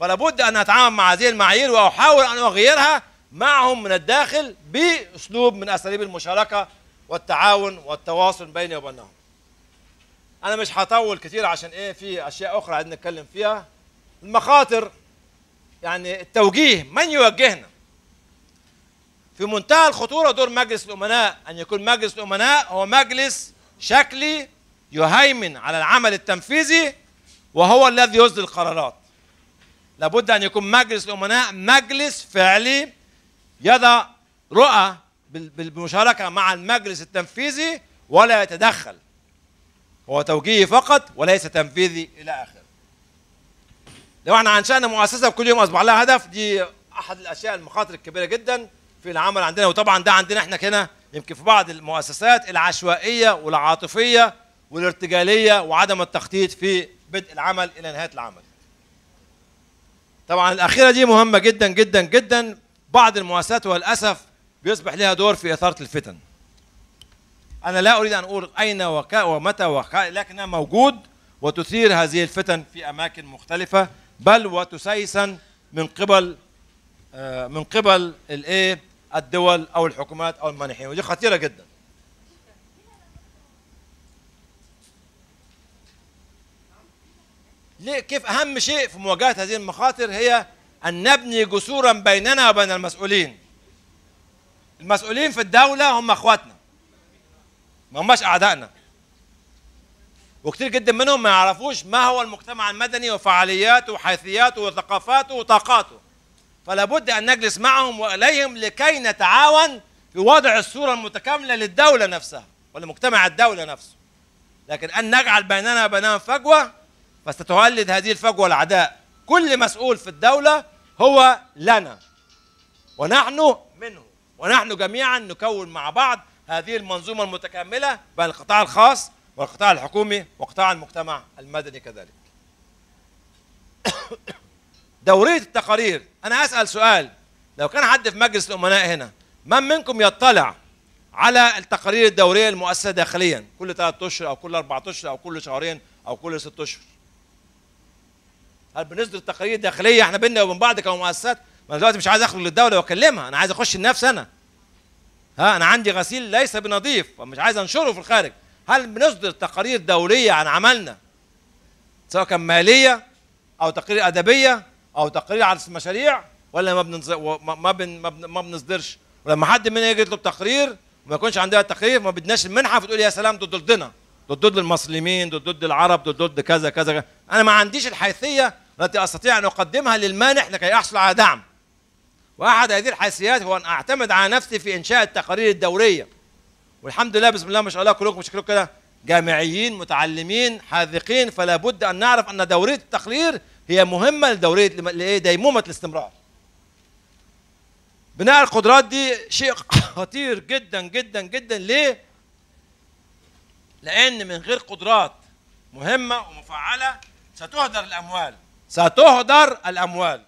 فلا بد أن أتعامل مع هذه المعايير وأحاول أن أغيرها معهم من الداخل بأسلوب من أساليب المشاركة والتعاون والتواصل بيني وبينهم أنا مش هطول كثير عشان إيه في أشياء أخرى عايزين نتكلم فيها المخاطر يعني التوجيه من يوجهنا في منتهى الخطورة دور مجلس الأمناء أن يكون مجلس الأمناء هو مجلس شكلي يهيمن على العمل التنفيذي وهو الذي يصدر القرارات لابد أن يكون مجلس الأمناء مجلس فعلي يضع رؤى بالمشاركة مع المجلس التنفيذي ولا يتدخل هو توجيهي فقط وليس تنفيذي إلى آخره لو احنا أنشأنا مؤسسة كل يوم أصبح لها هدف دي أحد الأشياء المخاطر الكبيرة جدا في العمل عندنا وطبعا ده عندنا احنا هنا يمكن في بعض المؤسسات العشوائية والعاطفية والارتجالية وعدم التخطيط في بدء العمل الى نهايه العمل طبعا الاخيره دي مهمه جدا جدا جدا بعض المؤسسات وللاسف بيصبح لها دور في اثاره الفتن انا لا اريد ان اقول اين وكا ومتى وكا لكنها موجود وتثير هذه الفتن في اماكن مختلفه بل وتسيسن من قبل آه، من قبل الايه الدول او الحكومات او المانحين ودي خطيره جدا ليه كيف أهم شيء في مواجهة هذه المخاطر هي أن نبني جسورا بيننا وبين المسؤولين المسؤولين في الدولة هم أخواتنا ما هماش أعدائنا وكثير جدا منهم ما يعرفوش ما هو المجتمع المدني وفعالياته وحيثياته وثقافاته وطاقاته فلا بد أن نجلس معهم وإليهم لكي نتعاون في وضع الصورة المتكاملة للدولة نفسها ولمجتمع الدولة نفسه لكن أن نجعل بيننا وبينهم فجوة فستولد هذه الفجوة العداء كل مسؤول في الدولة هو لنا ونحن منه ونحن جميعا نكون مع بعض هذه المنظومة المتكاملة بين القطاع الخاص والقطاع الحكومي وقطاع المجتمع المدني كذلك [coughs] دورية التقارير أنا أسأل سؤال لو كان حد في مجلس الأمناء هنا من منكم يطلع على التقارير الدورية المؤسسة داخليا كل ثلاثة أشهر أو كل أربعة أشهر أو كل شهرين أو كل ستة أشهر هل بنصدر تقارير داخليه احنا بينا وبين بعض كمؤسسات ما انا دلوقتي مش عايز اخرج للدوله واكلمها انا عايز اخش لنفسي انا ها انا عندي غسيل ليس بنظيف ومش عايز انشره في الخارج هل بنصدر تقارير دوليه عن عملنا سواء كان ماليه او تقارير ادبيه او تقارير على المشاريع ولا ما ما بن... ما, بن... ما بنصدرش ولما حد منا يجي يطلب تقرير وما يكونش عندها تقرير ما بدناش المنحه فتقول يا سلام ضدنا ضد ضد المسلمين ضد ضد العرب ضد ضد كذا كذا انا ما عنديش الحيثيه التي استطيع ان اقدمها للمانح لكي احصل على دعم واحد هذه الحيثيات هو ان اعتمد على نفسي في انشاء التقارير الدوريه والحمد لله بسم الله ما شاء الله كلكم شكلكم كده جامعيين متعلمين حاذقين فلا بد ان نعرف ان دوريه التقرير هي مهمه لدوريه لايه ديمومه الاستمرار بناء القدرات دي شيء خطير جدا جدا جدا ليه لأن من غير قدرات مهمة ومفعلة ستهدر الأموال ستهدر الأموال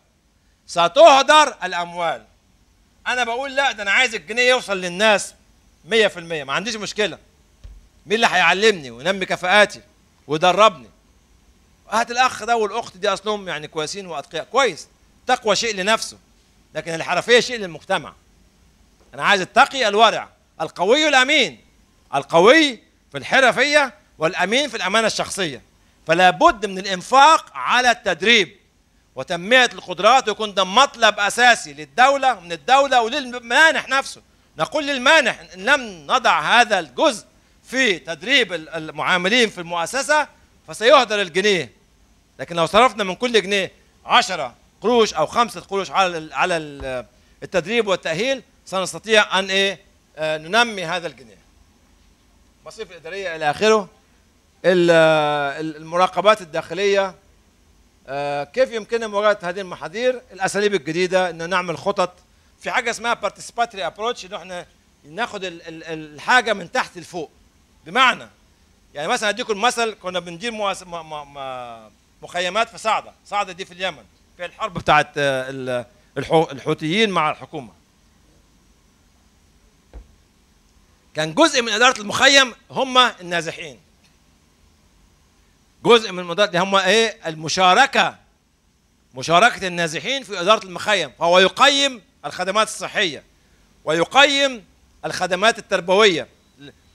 ستهدر الأموال أنا بقول لا ده أنا عايز الجنيه يوصل للناس 100% ما عنديش مشكلة مين اللي هيعلمني وينمي كفاءاتي ويدربني هات الأخ ده والأخت دي أصلهم يعني كويسين وأتقياء كويس تقوى شيء لنفسه لكن الحرفية شيء للمجتمع أنا عايز التقي الورع القوي الأمين القوي في الحرفيه والامين في الامانه الشخصيه فلا بد من الانفاق على التدريب وتنميه القدرات ويكون ده مطلب اساسي للدوله من الدوله وللمانح نفسه نقول للمانح ان لم نضع هذا الجزء في تدريب المعاملين في المؤسسه فسيهدر الجنيه لكن لو صرفنا من كل جنيه 10 قروش او خمسة قروش على على التدريب والتاهيل سنستطيع ان ايه آه، ننمي هذا الجنيه مصيف الاداريه الى اخره المراقبات الداخليه آه، كيف يمكننا مواجهه هذه المحاذير الاساليب الجديده ان نعمل خطط في حاجه اسمها participatory ابروتش انه احنا ناخد الحاجه من تحت لفوق بمعنى يعني مثلا اديكم مثل كنا بندير مخيمات في صعده صعده دي في اليمن في الحرب بتاعت آه، الحوثيين مع الحكومه كان جزء من إدارة المخيم هم النازحين جزء من مدارة هم ايه المشاركة مشاركة النازحين في إدارة المخيم فهو يقيم الخدمات الصحية ويقيم الخدمات التربوية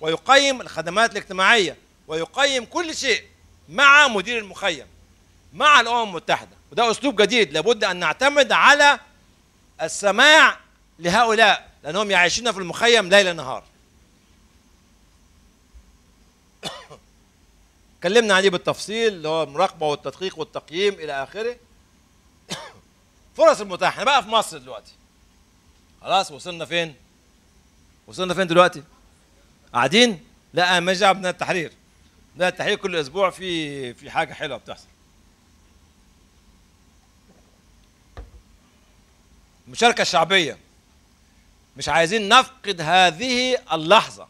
ويقيم الخدمات الاجتماعية ويقيم كل شيء مع مدير المخيم مع الأمم المتحدة وده أسلوب جديد لابد أن نعتمد على السماع لهؤلاء لأنهم يعيشون في المخيم ليل نهار اتكلمنا عليه بالتفصيل اللي هو المراقبه والتدقيق والتقييم الى اخره [coughs] فرص المتاحه احنا بقى في مصر دلوقتي خلاص وصلنا فين وصلنا فين دلوقتي قاعدين لا ما جاء ابناء التحرير ابناء التحرير كل اسبوع في في حاجه حلوه بتحصل المشاركه الشعبيه مش عايزين نفقد هذه اللحظه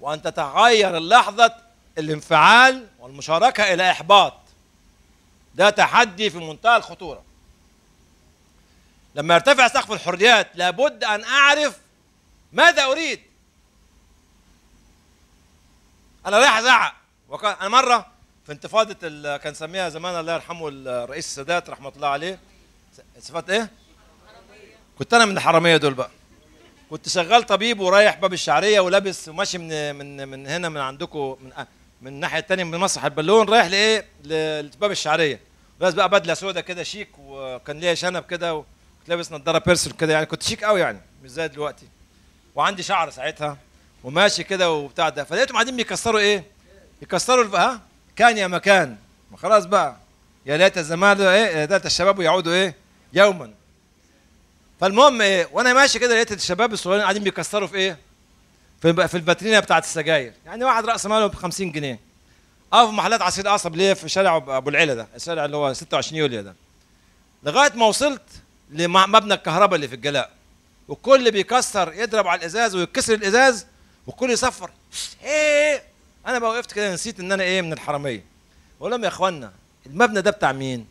وان تتغير اللحظه الانفعال والمشاركة إلى إحباط ده تحدي في منتهى الخطورة لما يرتفع سقف الحريات لابد أن أعرف ماذا أريد أنا رايح أزعق وكان أنا مرة في انتفاضة كان سميها زمان الله يرحمه الرئيس السادات رحمة الله عليه صفات إيه؟ كنت أنا من الحرامية دول بقى كنت شغال طبيب ورايح باب الشعريه ولابس وماشي من من من هنا من عندكم من من الناحيه الثانيه من مسرح البالون رايح لايه للباب الشعريه لابس بقى بدله سوداء كده شيك وكان ليا شنب كده وكنت لابس نضاره بيرسل كده يعني كنت شيك قوي يعني مش زي دلوقتي وعندي شعر ساعتها وماشي كده وبتاع ده فلقيتهم قاعدين بيكسروا ايه يكسروا ها كان يا مكان ما خلاص بقى يا ليت الزمان ايه يا ليت الشباب يعودوا ايه يوما فالمهم ايه وانا ماشي كده لقيت الشباب الصغيرين قاعدين بيكسروا في ايه في في الباترينا بتاعت السجاير يعني واحد راس ماله ب 50 جنيه اه في محلات عصير قصب ليه في شارع ابو العيله ده الشارع اللي هو 26 يوليو ده لغايه ما وصلت لمبنى الكهرباء اللي في الجلاء والكل بيكسر يضرب على الازاز ويكسر الازاز والكل يصفر ايه انا بقى وقفت كده نسيت ان انا ايه من الحراميه بقول لهم يا اخوانا المبنى ده بتاع مين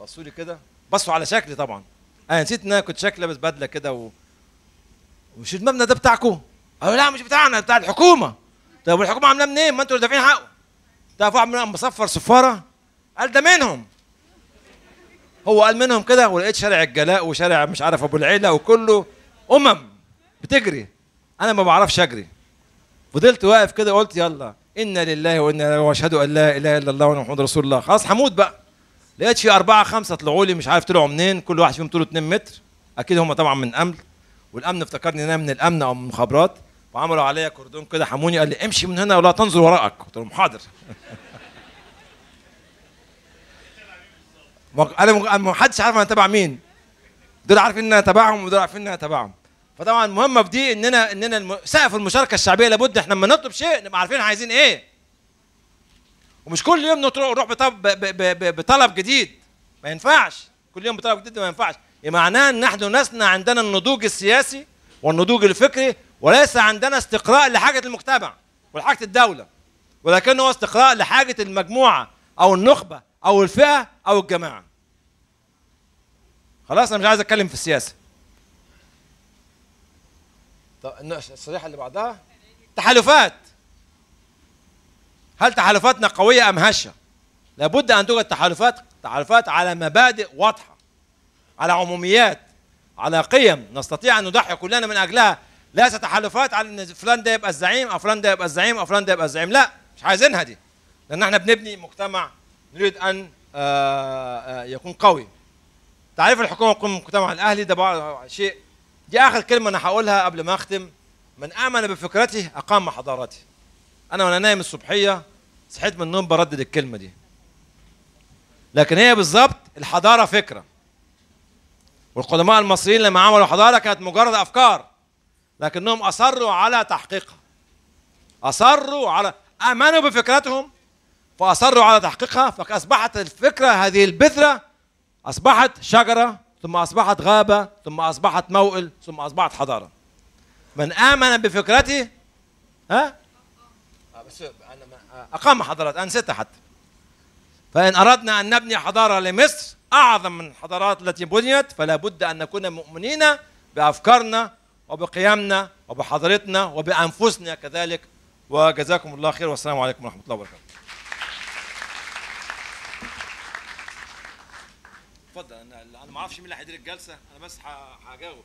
بصوا لي كده بصوا على شكلي طبعا انا نسيت ان انا كنت شكلي لابس بدله كده و... ومش المبنى ده بتاعكم قالوا لا مش بتاعنا بتاع الحكومه طب والحكومه عاملاه منين ما انتوا اللي دافعين حقه تعرفوا طيب عم مصفر صفاره قال ده منهم هو قال منهم كده ولقيت شارع الجلاء وشارع مش عارف ابو العيله وكله امم بتجري انا ما بعرفش اجري فضلت واقف كده قلت يلا انا لله وانا واشهد ان لا اله الا الله وان محمد رسول الله خلاص هموت بقى لقيت في اربعه خمسه طلعوا لي مش عارف طلعوا منين كل واحد فيهم طوله 2 متر اكيد هم طبعا من امن والامن افتكرني ان انا من الامن او من المخابرات وعملوا عليا كردون كده حموني قال لي امشي من هنا ولا تنظر وراءك قلت لهم حاضر [laughs] انا ما حدش عارف انا تبع مين دول عارفين ان انا تبعهم ودول عارفين ان انا تبعهم فطبعا المهمه في دي اننا اننا سقف المشاركه الشعبيه لابد احنا لما نطلب شيء نبقى عارفين عايزين ايه ومش كل يوم نروح بطلب جديد ما ينفعش كل يوم بطلب جديد ما ينفعش إيه معناه ان نحن لسنا عندنا النضوج السياسي والنضوج الفكري وليس عندنا استقراء لحاجة المجتمع ولحاجة الدولة ولكنه استقراء لحاجة المجموعة أو النخبة أو الفئة أو الجماعة خلاص أنا مش عايز أتكلم في السياسة طب الصريحة اللي بعدها تحالفات هل تحالفاتنا قوية أم هشة؟ لابد أن توجد تحالفات تحالفات على مبادئ واضحة على عموميات على قيم نستطيع أن نضحي كلنا من أجلها ليس تحالفات على ان فلان ده يبقى الزعيم او فلان ده يبقى الزعيم او فلان ده يبقى الزعيم لا مش عايزينها دي لان احنا بنبني مجتمع نريد ان آه، آه، يكون قوي تعريف الحكومه يكون مجتمع الاهلي ده شيء دي اخر كلمه انا هقولها قبل ما اختم من امن بفكرته اقام حضارته انا وانا نايم الصبحيه صحيت من النوم بردد الكلمه دي لكن هي بالظبط الحضاره فكره والقدماء المصريين لما عملوا حضاره كانت مجرد افكار لكنهم أصروا على تحقيقها أصروا على آمنوا بفكرتهم فأصروا على تحقيقها فأصبحت الفكرة هذه البذرة أصبحت شجرة ثم أصبحت غابة ثم أصبحت موئل ثم أصبحت حضارة من آمن بفكرته ها آه، بس أنا آه، أقام حضارات أنستها حتى فإن أردنا أن نبني حضارة لمصر أعظم من الحضارات التي بنيت فلا بد أن نكون مؤمنين بأفكارنا وبقيامنا وبحضرتنا وبأنفسنا كذلك وجزاكم الله خير والسلام عليكم ورحمة الله وبركاته اتفضل انا انا ما اعرفش مين اللي هيدير الجلسه انا بس هجاوب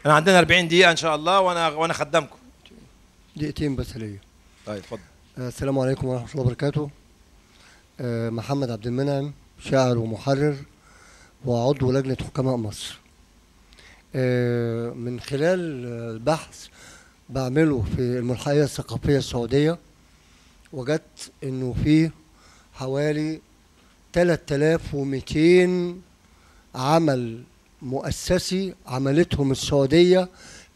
احنا عندنا 40 دقيقه ان شاء الله وانا وانا خدامكم دقيقتين بس ليا طيب اتفضل آه، السلام عليكم ورحمه الله وبركاته آه، محمد عبد المنعم شاعر ومحرر وعضو لجنه حكماء مصر آه، من خلال بحث بعمله في الملحقيه الثقافيه السعوديه وجدت انه في حوالي 3200 عمل مؤسسي عملتهم السعوديه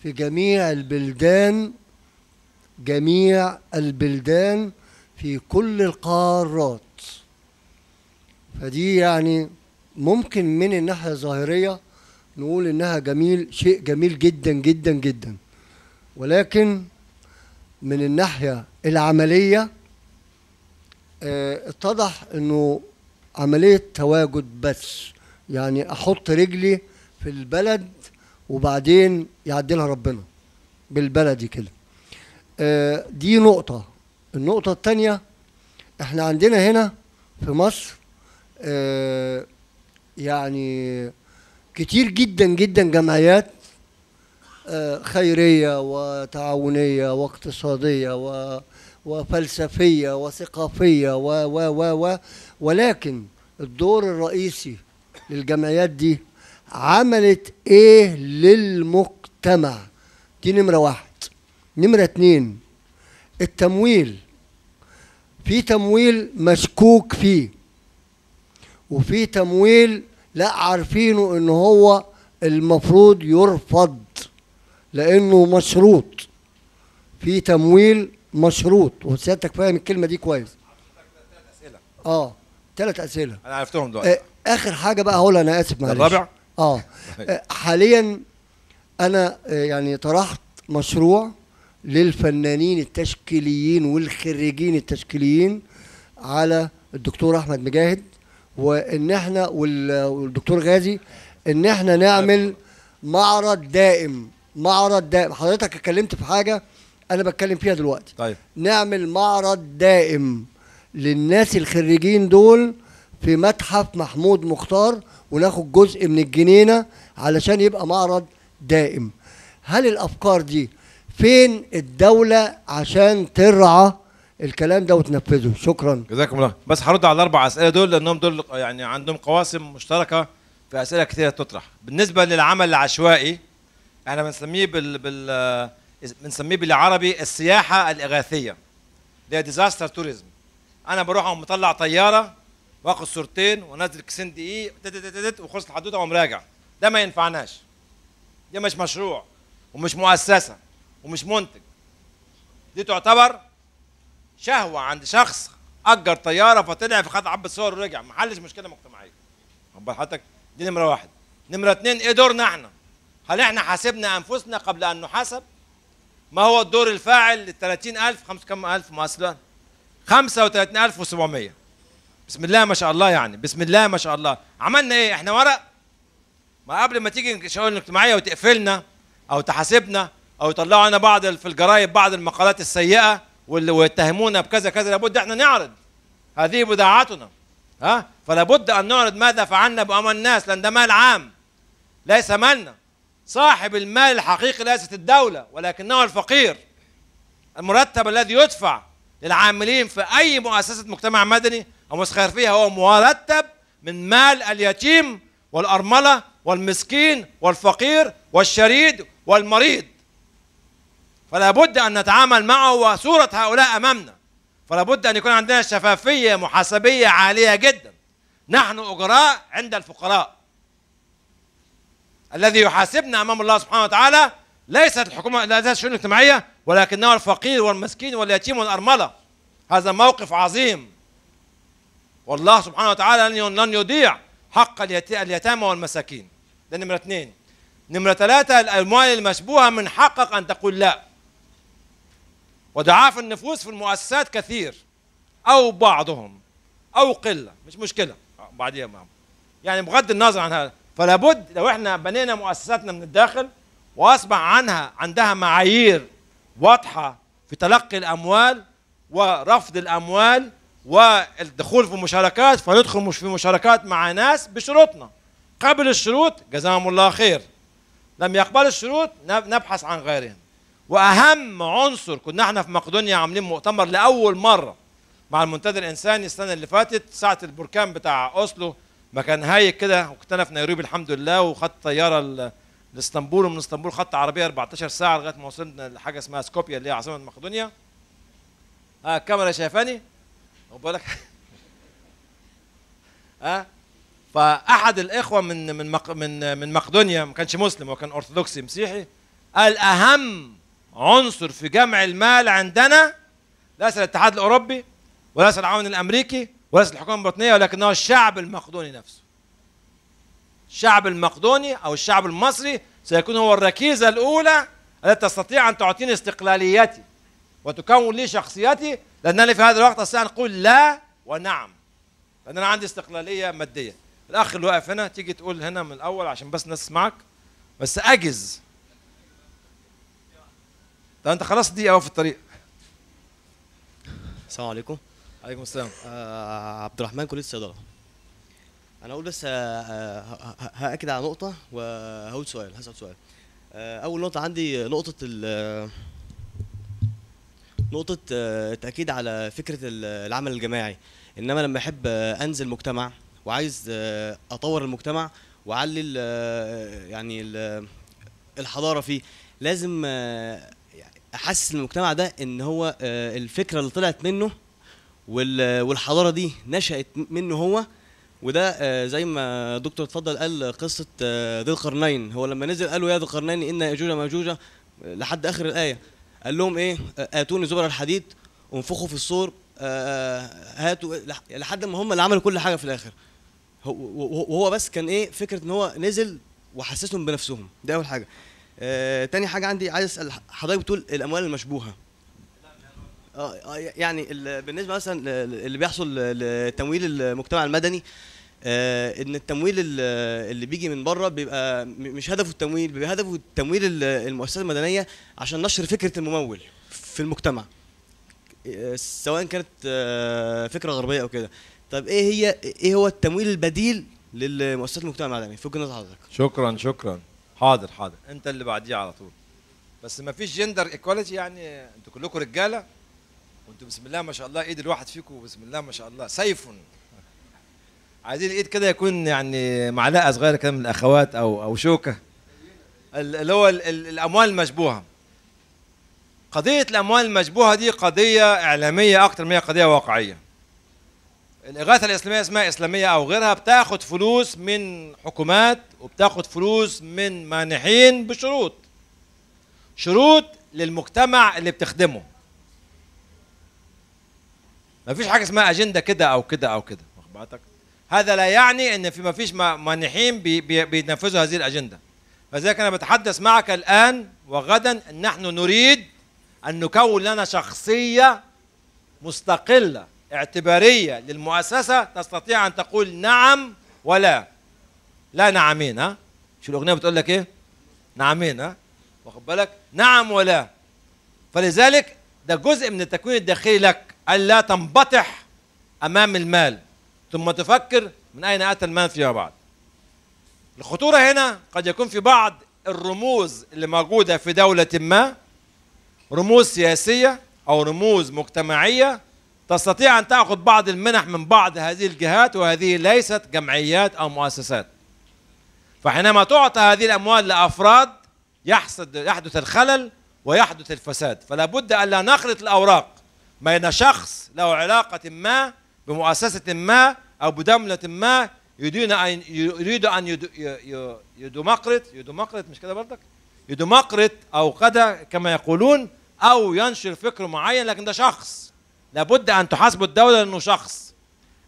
في جميع البلدان جميع البلدان في كل القارات فدي يعني ممكن من الناحية الظاهرية نقول إنها جميل شيء جميل جدا جدا جدا ولكن من الناحية العملية آه، اتضح إنه عملية تواجد بس يعني أحط رجلي في البلد وبعدين يعدلها ربنا بالبلدي كده آه، دي نقطة النقطة الثانية احنا عندنا هنا في مصر آه، يعني كتير جدا جدا جمعيات آه، خيرية وتعاونية واقتصادية و وفلسفية وثقافية و و و و ولكن الدور الرئيسي للجمعيات دي عملت ايه للمجتمع دي نمرة واحد نمرة اتنين التمويل في تمويل مشكوك فيه وفي تمويل لا عارفينه ان هو المفروض يرفض لانه مشروط في تمويل مشروط وسيادتك فاهم الكلمه دي كويس اه ثلاث اسئله انا عرفتهم دلوقتي آه اخر حاجه بقى هقول انا اسف معلش الرابع آه. طيب. اه حاليا انا آه، يعني طرحت مشروع للفنانين التشكيليين والخريجين التشكيليين على الدكتور احمد مجاهد وان احنا والدكتور غازي ان احنا نعمل معرض دائم معرض دائم حضرتك اتكلمت في حاجه انا بتكلم فيها دلوقتي طيب نعمل معرض دائم للناس الخريجين دول في متحف محمود مختار وناخد جزء من الجنينه علشان يبقى معرض دائم هل الافكار دي فين الدولة عشان ترعى الكلام ده وتنفذه شكرا جزاكم الله بس هرد على الاربع اسئله دول لانهم دول يعني عندهم قواسم مشتركه في اسئله كثيره تطرح بالنسبه للعمل العشوائي احنا بنسميه بال بال بنسميه بالعربي السياحه الاغاثيه اللي هي ديزاستر توريزم انا بروح مطلع طياره واخد صورتين وانزل كيسين دقيق وخلص الحدوته وأقوم راجع ده ما ينفعناش ده مش مشروع ومش مؤسسه ومش منتج دي تعتبر شهوه عند شخص اجر طياره فطلع فخد عب صور ورجع ما حلش مشكله مجتمعيه حضرتك دي نمره واحد نمره اتنين ايه دورنا احنا هل احنا حاسبنا انفسنا قبل ان نحاسب ما هو الدور الفاعل لل 30000 خمس كم الف الف 35700 بسم الله ما شاء الله يعني بسم الله ما شاء الله عملنا ايه احنا ورق ما قبل ما تيجي الشؤون الاجتماعيه وتقفلنا او تحاسبنا او يطلعوا لنا بعض في الجرايد بعض المقالات السيئه ويتهمونا بكذا كذا لابد احنا نعرض هذه بضاعتنا ها فلا بد ان نعرض ماذا فعلنا باموال الناس لان ده مال عام ليس مالنا صاحب المال الحقيقي ليست الدوله ولكنه الفقير المرتب الذي يدفع للعاملين في اي مؤسسه مجتمع مدني او مسخر فيها هو مرتب من مال اليتيم والارمله والمسكين والفقير والشريد والمريض فلا بد أن نتعامل معه وصورة هؤلاء أمامنا فلا بد أن يكون عندنا شفافية محاسبية عالية جدا نحن أجراء عند الفقراء الذي يحاسبنا أمام الله سبحانه وتعالى ليست الحكومة ليست الشؤون الاجتماعية ولكنه الفقير والمسكين واليتيم والأرملة هذا موقف عظيم والله سبحانه وتعالى لن يضيع حق اليتامى والمساكين ده نمرة اثنين نمرة ثلاثة الأموال المشبوهة من حقك أن تقول لا وضعاف النفوس في المؤسسات كثير او بعضهم او قله مش مشكله آه، بعديها يعني بغض النظر عن هذا فلا بد لو احنا بنينا مؤسساتنا من الداخل واصبح عنها عندها معايير واضحه في تلقي الاموال ورفض الاموال والدخول في مشاركات فندخل في مشاركات مع ناس بشروطنا قبل الشروط جزاهم الله خير لم يقبل الشروط نبحث عن غيرهم واهم عنصر كنا احنا في مقدونيا عاملين مؤتمر لاول مره مع المنتدى الانساني السنه اللي فاتت ساعه البركان بتاع اوسلو ما كان هايك كده وكنت انا في نيروبي الحمد لله وخدت طياره لاسطنبول ومن اسطنبول خدت عربيه 14 ساعه لغايه ما وصلنا لحاجه اسمها سكوبيا اللي هي عاصمه مقدونيا ها الكاميرا شايفاني بالك [laughs] ها فاحد الاخوه من من من من مقدونيا ما كانش مسلم هو كان ارثوذكسي مسيحي قال اهم عنصر في جمع المال عندنا ليس الاتحاد الاوروبي وليس العون الامريكي وليس الحكومه البريطانيه ولكنه الشعب المقدوني نفسه. الشعب المقدوني او الشعب المصري سيكون هو الركيزه الاولى التي تستطيع ان تعطيني استقلاليتي وتكون لي شخصيتي لانني في هذا الوقت استطيع ان اقول لا ونعم. لان انا عندي استقلاليه ماديه. الاخ اللي واقف هنا تيجي تقول هنا من الاول عشان بس الناس تسمعك بس اجز ده انت خلاص دي اهو في الطريق السلام عليكم عليكم السلام آه عبد الرحمن كليه الصيدله انا اقول بس آه، آه، هاكد على نقطه وهقول سؤال هسال سؤال آه اول نقطه عندي نقطه ال نقطه آه، التاكيد على فكره العمل الجماعي انما لما احب انزل مجتمع وعايز اطور المجتمع واعلي يعني الحضاره فيه لازم احسس المجتمع ده ان هو آه، الفكره اللي طلعت منه والحضاره دي نشات منه هو وده آه، زي ما دكتور اتفضل قال قصه آه، ذي القرنين هو لما نزل قالوا يا ذي القرنين ان ياجوج ماجوج لحد اخر الايه قال لهم ايه اتوني زبر الحديد وانفخوا في الصور هاتوا لحد ما هم اللي عملوا كل حاجه في الاخر وهو بس كان ايه فكره ان هو نزل وحسسهم بنفسهم ده اول حاجه آه تاني حاجه عندي عايز اسال حضرتك بتقول الاموال المشبوهه اه, آه، يعني بالنسبه مثلا اللي بيحصل لتمويل المجتمع المدني آه، ان التمويل اللي بيجي من بره بيبقى مش هدفه التمويل بيبقى هدفه تمويل المؤسسات المدنيه عشان نشر فكره الممول في المجتمع آه، سواء كانت فكره غربيه او كده طب ايه هي ايه هو التمويل البديل للمؤسسات المجتمع المدني في وجهه نظر حضرتك شكرا شكرا حاضر حاضر انت اللي بعديه على طول بس ما فيش جندر ايكواليتي يعني انتوا كلكم رجاله وانتوا بسم الله ما شاء الله ايد الواحد فيكم بسم الله ما شاء الله سيف عايزين ايد كده يكون يعني معلقه صغيره كده من الاخوات او او شوكه اللي هو الاموال المشبوهه قضيه الاموال المشبوهه دي قضيه اعلاميه اكتر ما هي قضيه واقعيه الاغاثه الاسلاميه اسمها اسلاميه او غيرها بتاخد فلوس من حكومات وبتاخد فلوس من مانحين بشروط شروط للمجتمع اللي بتخدمه مفيش حاجه اسمها اجنده كده او كده او كده واخد هذا لا يعني ان في مفيش مانحين بي بي بينفذوا هذه الاجنده فذلك انا بتحدث معك الان وغدا ان نحن نريد ان نكون لنا شخصيه مستقله اعتبارية للمؤسسة تستطيع أن تقول نعم ولا لا نعمين ها شو الأغنية بتقول لك إيه نعمين ها واخد بالك نعم ولا فلذلك ده جزء من التكوين الداخلي لك ألا تنبطح أمام المال ثم تفكر من أين أتى المال فيما بعد الخطورة هنا قد يكون في بعض الرموز اللي موجودة في دولة ما رموز سياسية أو رموز مجتمعية تستطيع أن تأخذ بعض المنح من بعض هذه الجهات وهذه ليست جمعيات أو مؤسسات فحينما تعطى هذه الأموال لأفراد يحصد يحدث الخلل ويحدث الفساد فلا بد ألا نخلط الأوراق بين شخص له علاقة ما بمؤسسة ما أو بدولة ما يريد أن يريد أن يدمقرت يدمقرت مش كده برضك يدمقرت أو قد كما يقولون أو ينشر فكر معين لكن ده شخص لابد أن تحاسب الدولة لأنه شخص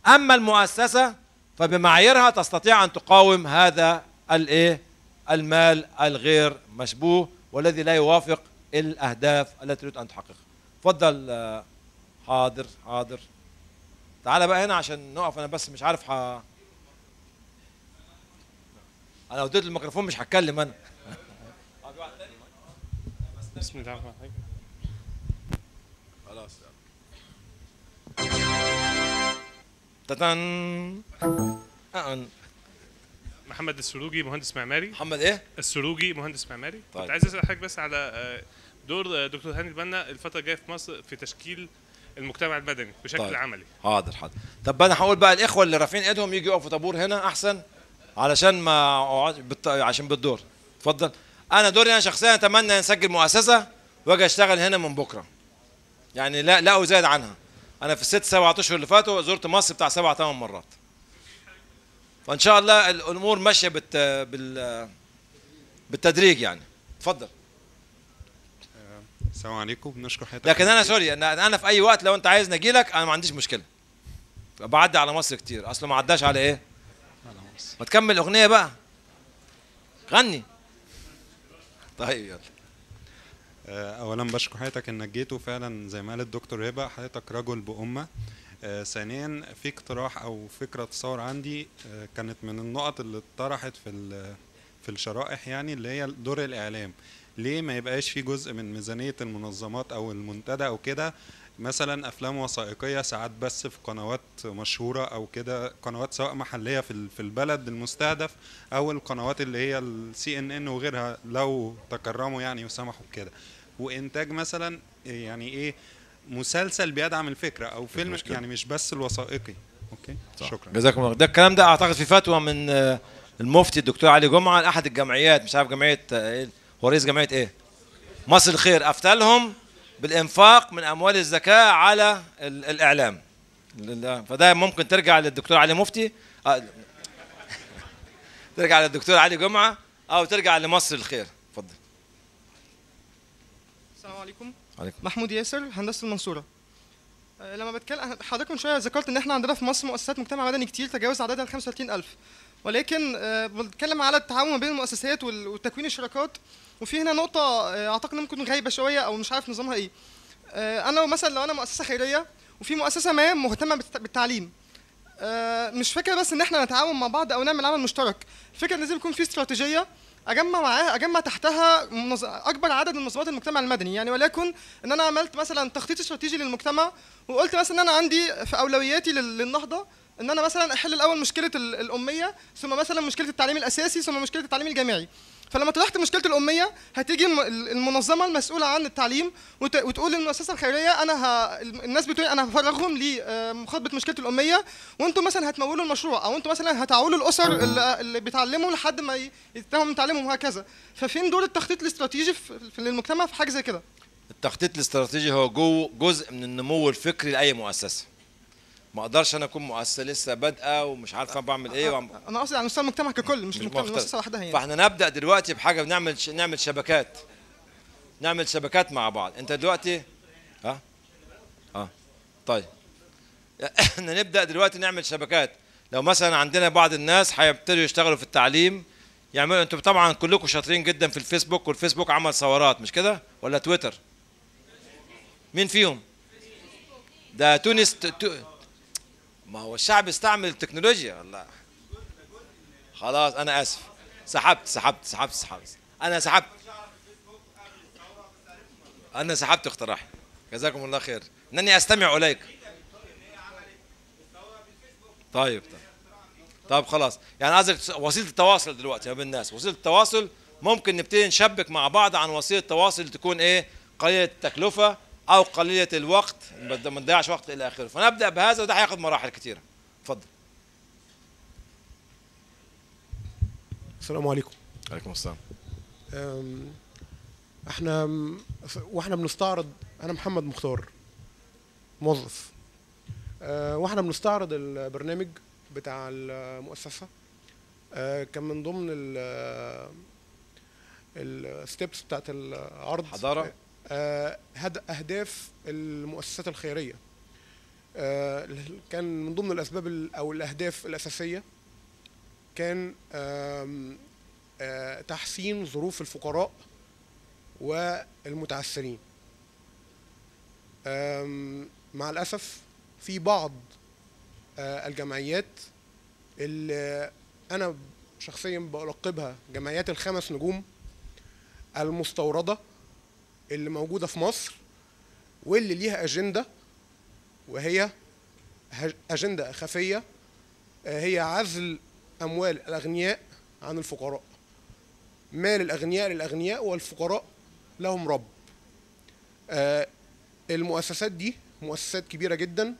أما المؤسسة فبمعاييرها تستطيع أن تقاوم هذا الإيه المال الغير مشبوه والذي لا يوافق الأهداف التي تريد أن تحققها تفضل آه، حاضر حاضر تعال بقى هنا عشان نقف أنا بس مش عارف ح... أنا لو اديت الميكروفون مش هتكلم أنا بسم الله الرحمن الرحيم تتن أن محمد السروجي مهندس معماري محمد ايه؟ السروجي مهندس معماري طيب. كنت عايز اسال حضرتك بس على آه، دور آه، دكتور هاني البنا الفتره الجايه في مصر في تشكيل المجتمع المدني بشكل طيب. عملي حاضر حاضر طب انا هقول بقى الاخوه اللي رافعين ايدهم يجوا يقفوا طابور هنا احسن علشان ما بت... عشان بالدور اتفضل انا دوري انا شخصيا اتمنى ان اسجل مؤسسه واجي اشتغل هنا من بكره يعني لا لا ازاد عنها انا في الست سبعة اشهر اللي فاتوا زرت مصر بتاع سبع ثمان مرات فان شاء الله الامور ماشيه بت بال بالتدريج يعني اتفضل آه، السلام عليكم بنشكر حياتك لكن انا سوري انا انا في اي وقت لو انت عايزني اجي لك انا ما عنديش مشكله بعدي على مصر كتير اصله ما عداش على ايه على مصر ما تكمل اغنيه بقى غني طيب يلا آه، اولا بشكر حضرتك انك جيت وفعلا زي ما قال الدكتور هبه حضرتك رجل بامه آه، ثانيا في اقتراح او فكره تصور عندي آه، كانت من النقط اللي اتطرحت في في الشرائح يعني اللي هي دور الاعلام ليه ما يبقاش في جزء من ميزانيه المنظمات او المنتدى او كده مثلا افلام وثائقيه ساعات بس في قنوات مشهوره او كده قنوات سواء محليه في في البلد المستهدف او القنوات اللي هي السي ان ان وغيرها لو تكرموا يعني وسمحوا بكده وانتاج مثلا يعني ايه مسلسل بيدعم الفكره او فيلم مشكلة. يعني مش بس الوثائقي اوكي صح. شكرا جزاكم الله ده الكلام ده اعتقد في فتوى من آه، المفتي الدكتور علي جمعه لاحد الجمعيات مش عارف جمعيه آه، إيه، هو رئيس جمعيه ايه مصر الخير افتى لهم بالإنفاق من أموال الزكاة على الإعلام فده ممكن ترجع للدكتور علي مفتي آه، [laughs] ترجع للدكتور علي جمعة أو ترجع لمصر الخير اتفضل السلام عليكم عليكم محمود ياسر هندسة المنصورة آه، لما بتكلم حضرتك من شويه ذكرت ان احنا عندنا في مصر مؤسسات مجتمع مدني كتير تجاوز عددها 35000 ولكن آه، بنتكلم على التعاون ما بين المؤسسات وتكوين الشراكات وفي هنا نقطه آه، اعتقد ممكن غايبه شويه او مش عارف نظامها ايه آه، انا لو مثلا لو انا مؤسسه خيريه وفي مؤسسه ما مهتمه بالتعليم آه، مش فكره بس ان احنا نتعاون مع بعض او نعمل عمل مشترك الفكره ان لازم يكون في استراتيجيه اجمع معاها اجمع تحتها اكبر عدد من منظمات المجتمع المدني يعني ولكن ان انا عملت مثلا تخطيط استراتيجي للمجتمع وقلت مثلا ان انا عندي في اولوياتي للنهضه ان انا مثلا احل الاول مشكله الاميه ثم مثلا مشكله التعليم الاساسي ثم مشكله التعليم الجامعي فلما طرحت مشكله الاميه هتيجي المنظمه المسؤوله عن التعليم وتقول للمؤسسه الخيريه انا ه... الناس بتقول انا هفرغهم لمخاطبه آه، مشكله الاميه وانتم مثلا هتمولوا المشروع او انتم مثلا هتعولوا الاسر اللي بيتعلموا لحد ما يتهم تعليمهم وهكذا ففين دور التخطيط الاستراتيجي في للمجتمع في حاجه زي كده التخطيط الاستراتيجي هو جو جزء من النمو الفكري لاي مؤسسه ما اقدرش انا اكون مؤسسه لسه بادئه ومش عارفه بعمل ايه أه، وعم... أه، انا قصدي على مستوى المجتمع ككل مش, مش مؤسسه لوحدها يعني فاحنا نبدا دلوقتي بحاجه بنعمل ش... نعمل شبكات نعمل شبكات مع بعض انت دلوقتي ها اه طيب [laughs] احنا نبدا دلوقتي نعمل شبكات لو مثلا عندنا بعض الناس هيبتدوا يشتغلوا في التعليم يعملوا انتوا طبعا كلكم شاطرين جدا في الفيسبوك والفيسبوك عمل ثورات مش كده ولا تويتر مين فيهم ده تونس ما هو الشعب استعمل التكنولوجيا والله خلاص انا اسف سحبت سحبت سحبت سحبت انا سحبت انا سحبت اقتراحي جزاكم الله خير انني استمع اليك طيب طيب طيب خلاص يعني قصدك وسيله التواصل دلوقتي ما بين الناس وسيله التواصل ممكن نبتدي نشبك مع بعض عن وسيله تواصل تكون ايه قليله التكلفه او قليله الوقت ما نضيعش وقت الى اخره فنبدا بهذا وده هياخد مراحل كتيره اتفضل السلام عليكم عليكم السلام احنا واحنا بنستعرض انا محمد مختار موظف أه، واحنا بنستعرض البرنامج بتاع المؤسسه أه، كان من ضمن الستبس بتاعت العرض حضاره آه، اهداف المؤسسات الخيريه آه، كان من ضمن الاسباب او الاهداف الاساسيه كان آه، تحسين ظروف الفقراء والمتعسرين مع الاسف في بعض الجمعيات اللي انا شخصيا بلقبها جمعيات الخمس نجوم المستورده اللي موجوده في مصر واللي ليها اجنده وهي اجنده خفيه آه، هي عزل اموال الاغنياء عن الفقراء مال الاغنياء للاغنياء والفقراء لهم رب آه، المؤسسات دي مؤسسات كبيره جدا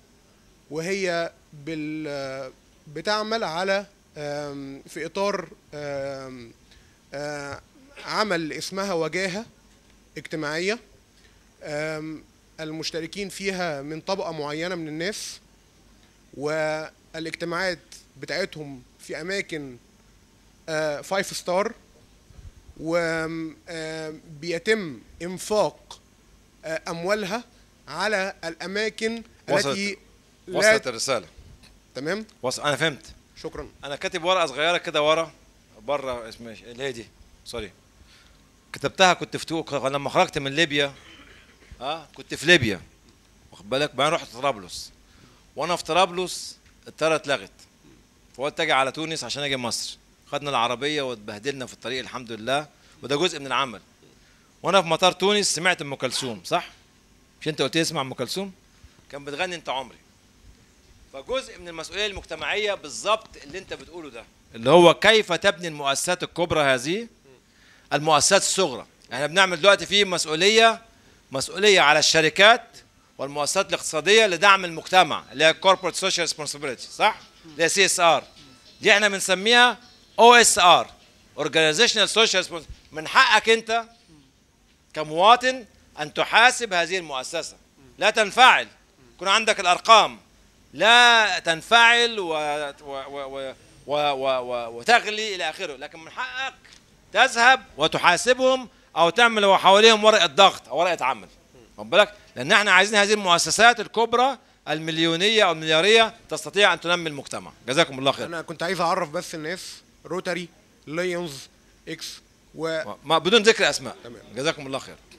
وهي بال بتعمل على في اطار آه، عمل اسمها وجاهه اجتماعيه المشتركين فيها من طبقه معينه من الناس والاجتماعات بتاعتهم في اماكن فايف ستار وبيتم انفاق آه، اموالها على الاماكن وصلت التي وصلت الرساله تمام وصل انا فهمت شكرا انا كاتب ورقه صغيره كده ورا بره اسمها اللي هي دي سوري كتبتها كنت في توك لما خرجت من ليبيا اه كنت في ليبيا واخد بالك بعدين رحت طرابلس وانا في طرابلس الطياره اتلغت فقلت اجي على تونس عشان اجي مصر خدنا العربيه واتبهدلنا في الطريق الحمد لله وده جزء من العمل وانا في مطار تونس سمعت ام كلثوم صح مش انت قلت لي اسمع ام كلثوم كان بتغني انت عمري فجزء من المسؤوليه المجتمعيه بالظبط اللي انت بتقوله ده اللي هو كيف تبني المؤسسات الكبرى هذه المؤسسات الصغرى يعني احنا بنعمل دلوقتي في مسؤوليه مسؤوليه على الشركات والمؤسسات الاقتصاديه لدعم المجتمع اللي هي كوربريت سوشيال ريسبونسبيلتي صح اللي هي سي اس ار دي احنا بنسميها او اس ار اورجانيزيشنال سوشيال من حقك انت كمواطن ان تحاسب هذه المؤسسه لا تنفعل يكون عندك الارقام لا تنفعل و... و... و... و... و... و... وتغلي الى اخره لكن من حقك تذهب وتحاسبهم او تعمل حواليهم ورقه ضغط او ورقه عمل واخد بالك لان احنا عايزين هذه المؤسسات الكبرى المليونيه او الملياريه تستطيع ان تنمي المجتمع جزاكم الله خير انا كنت عايز اعرف بس الناس روتاري ليونز اكس و ما بدون ذكر اسماء تمام. جزاكم الله خير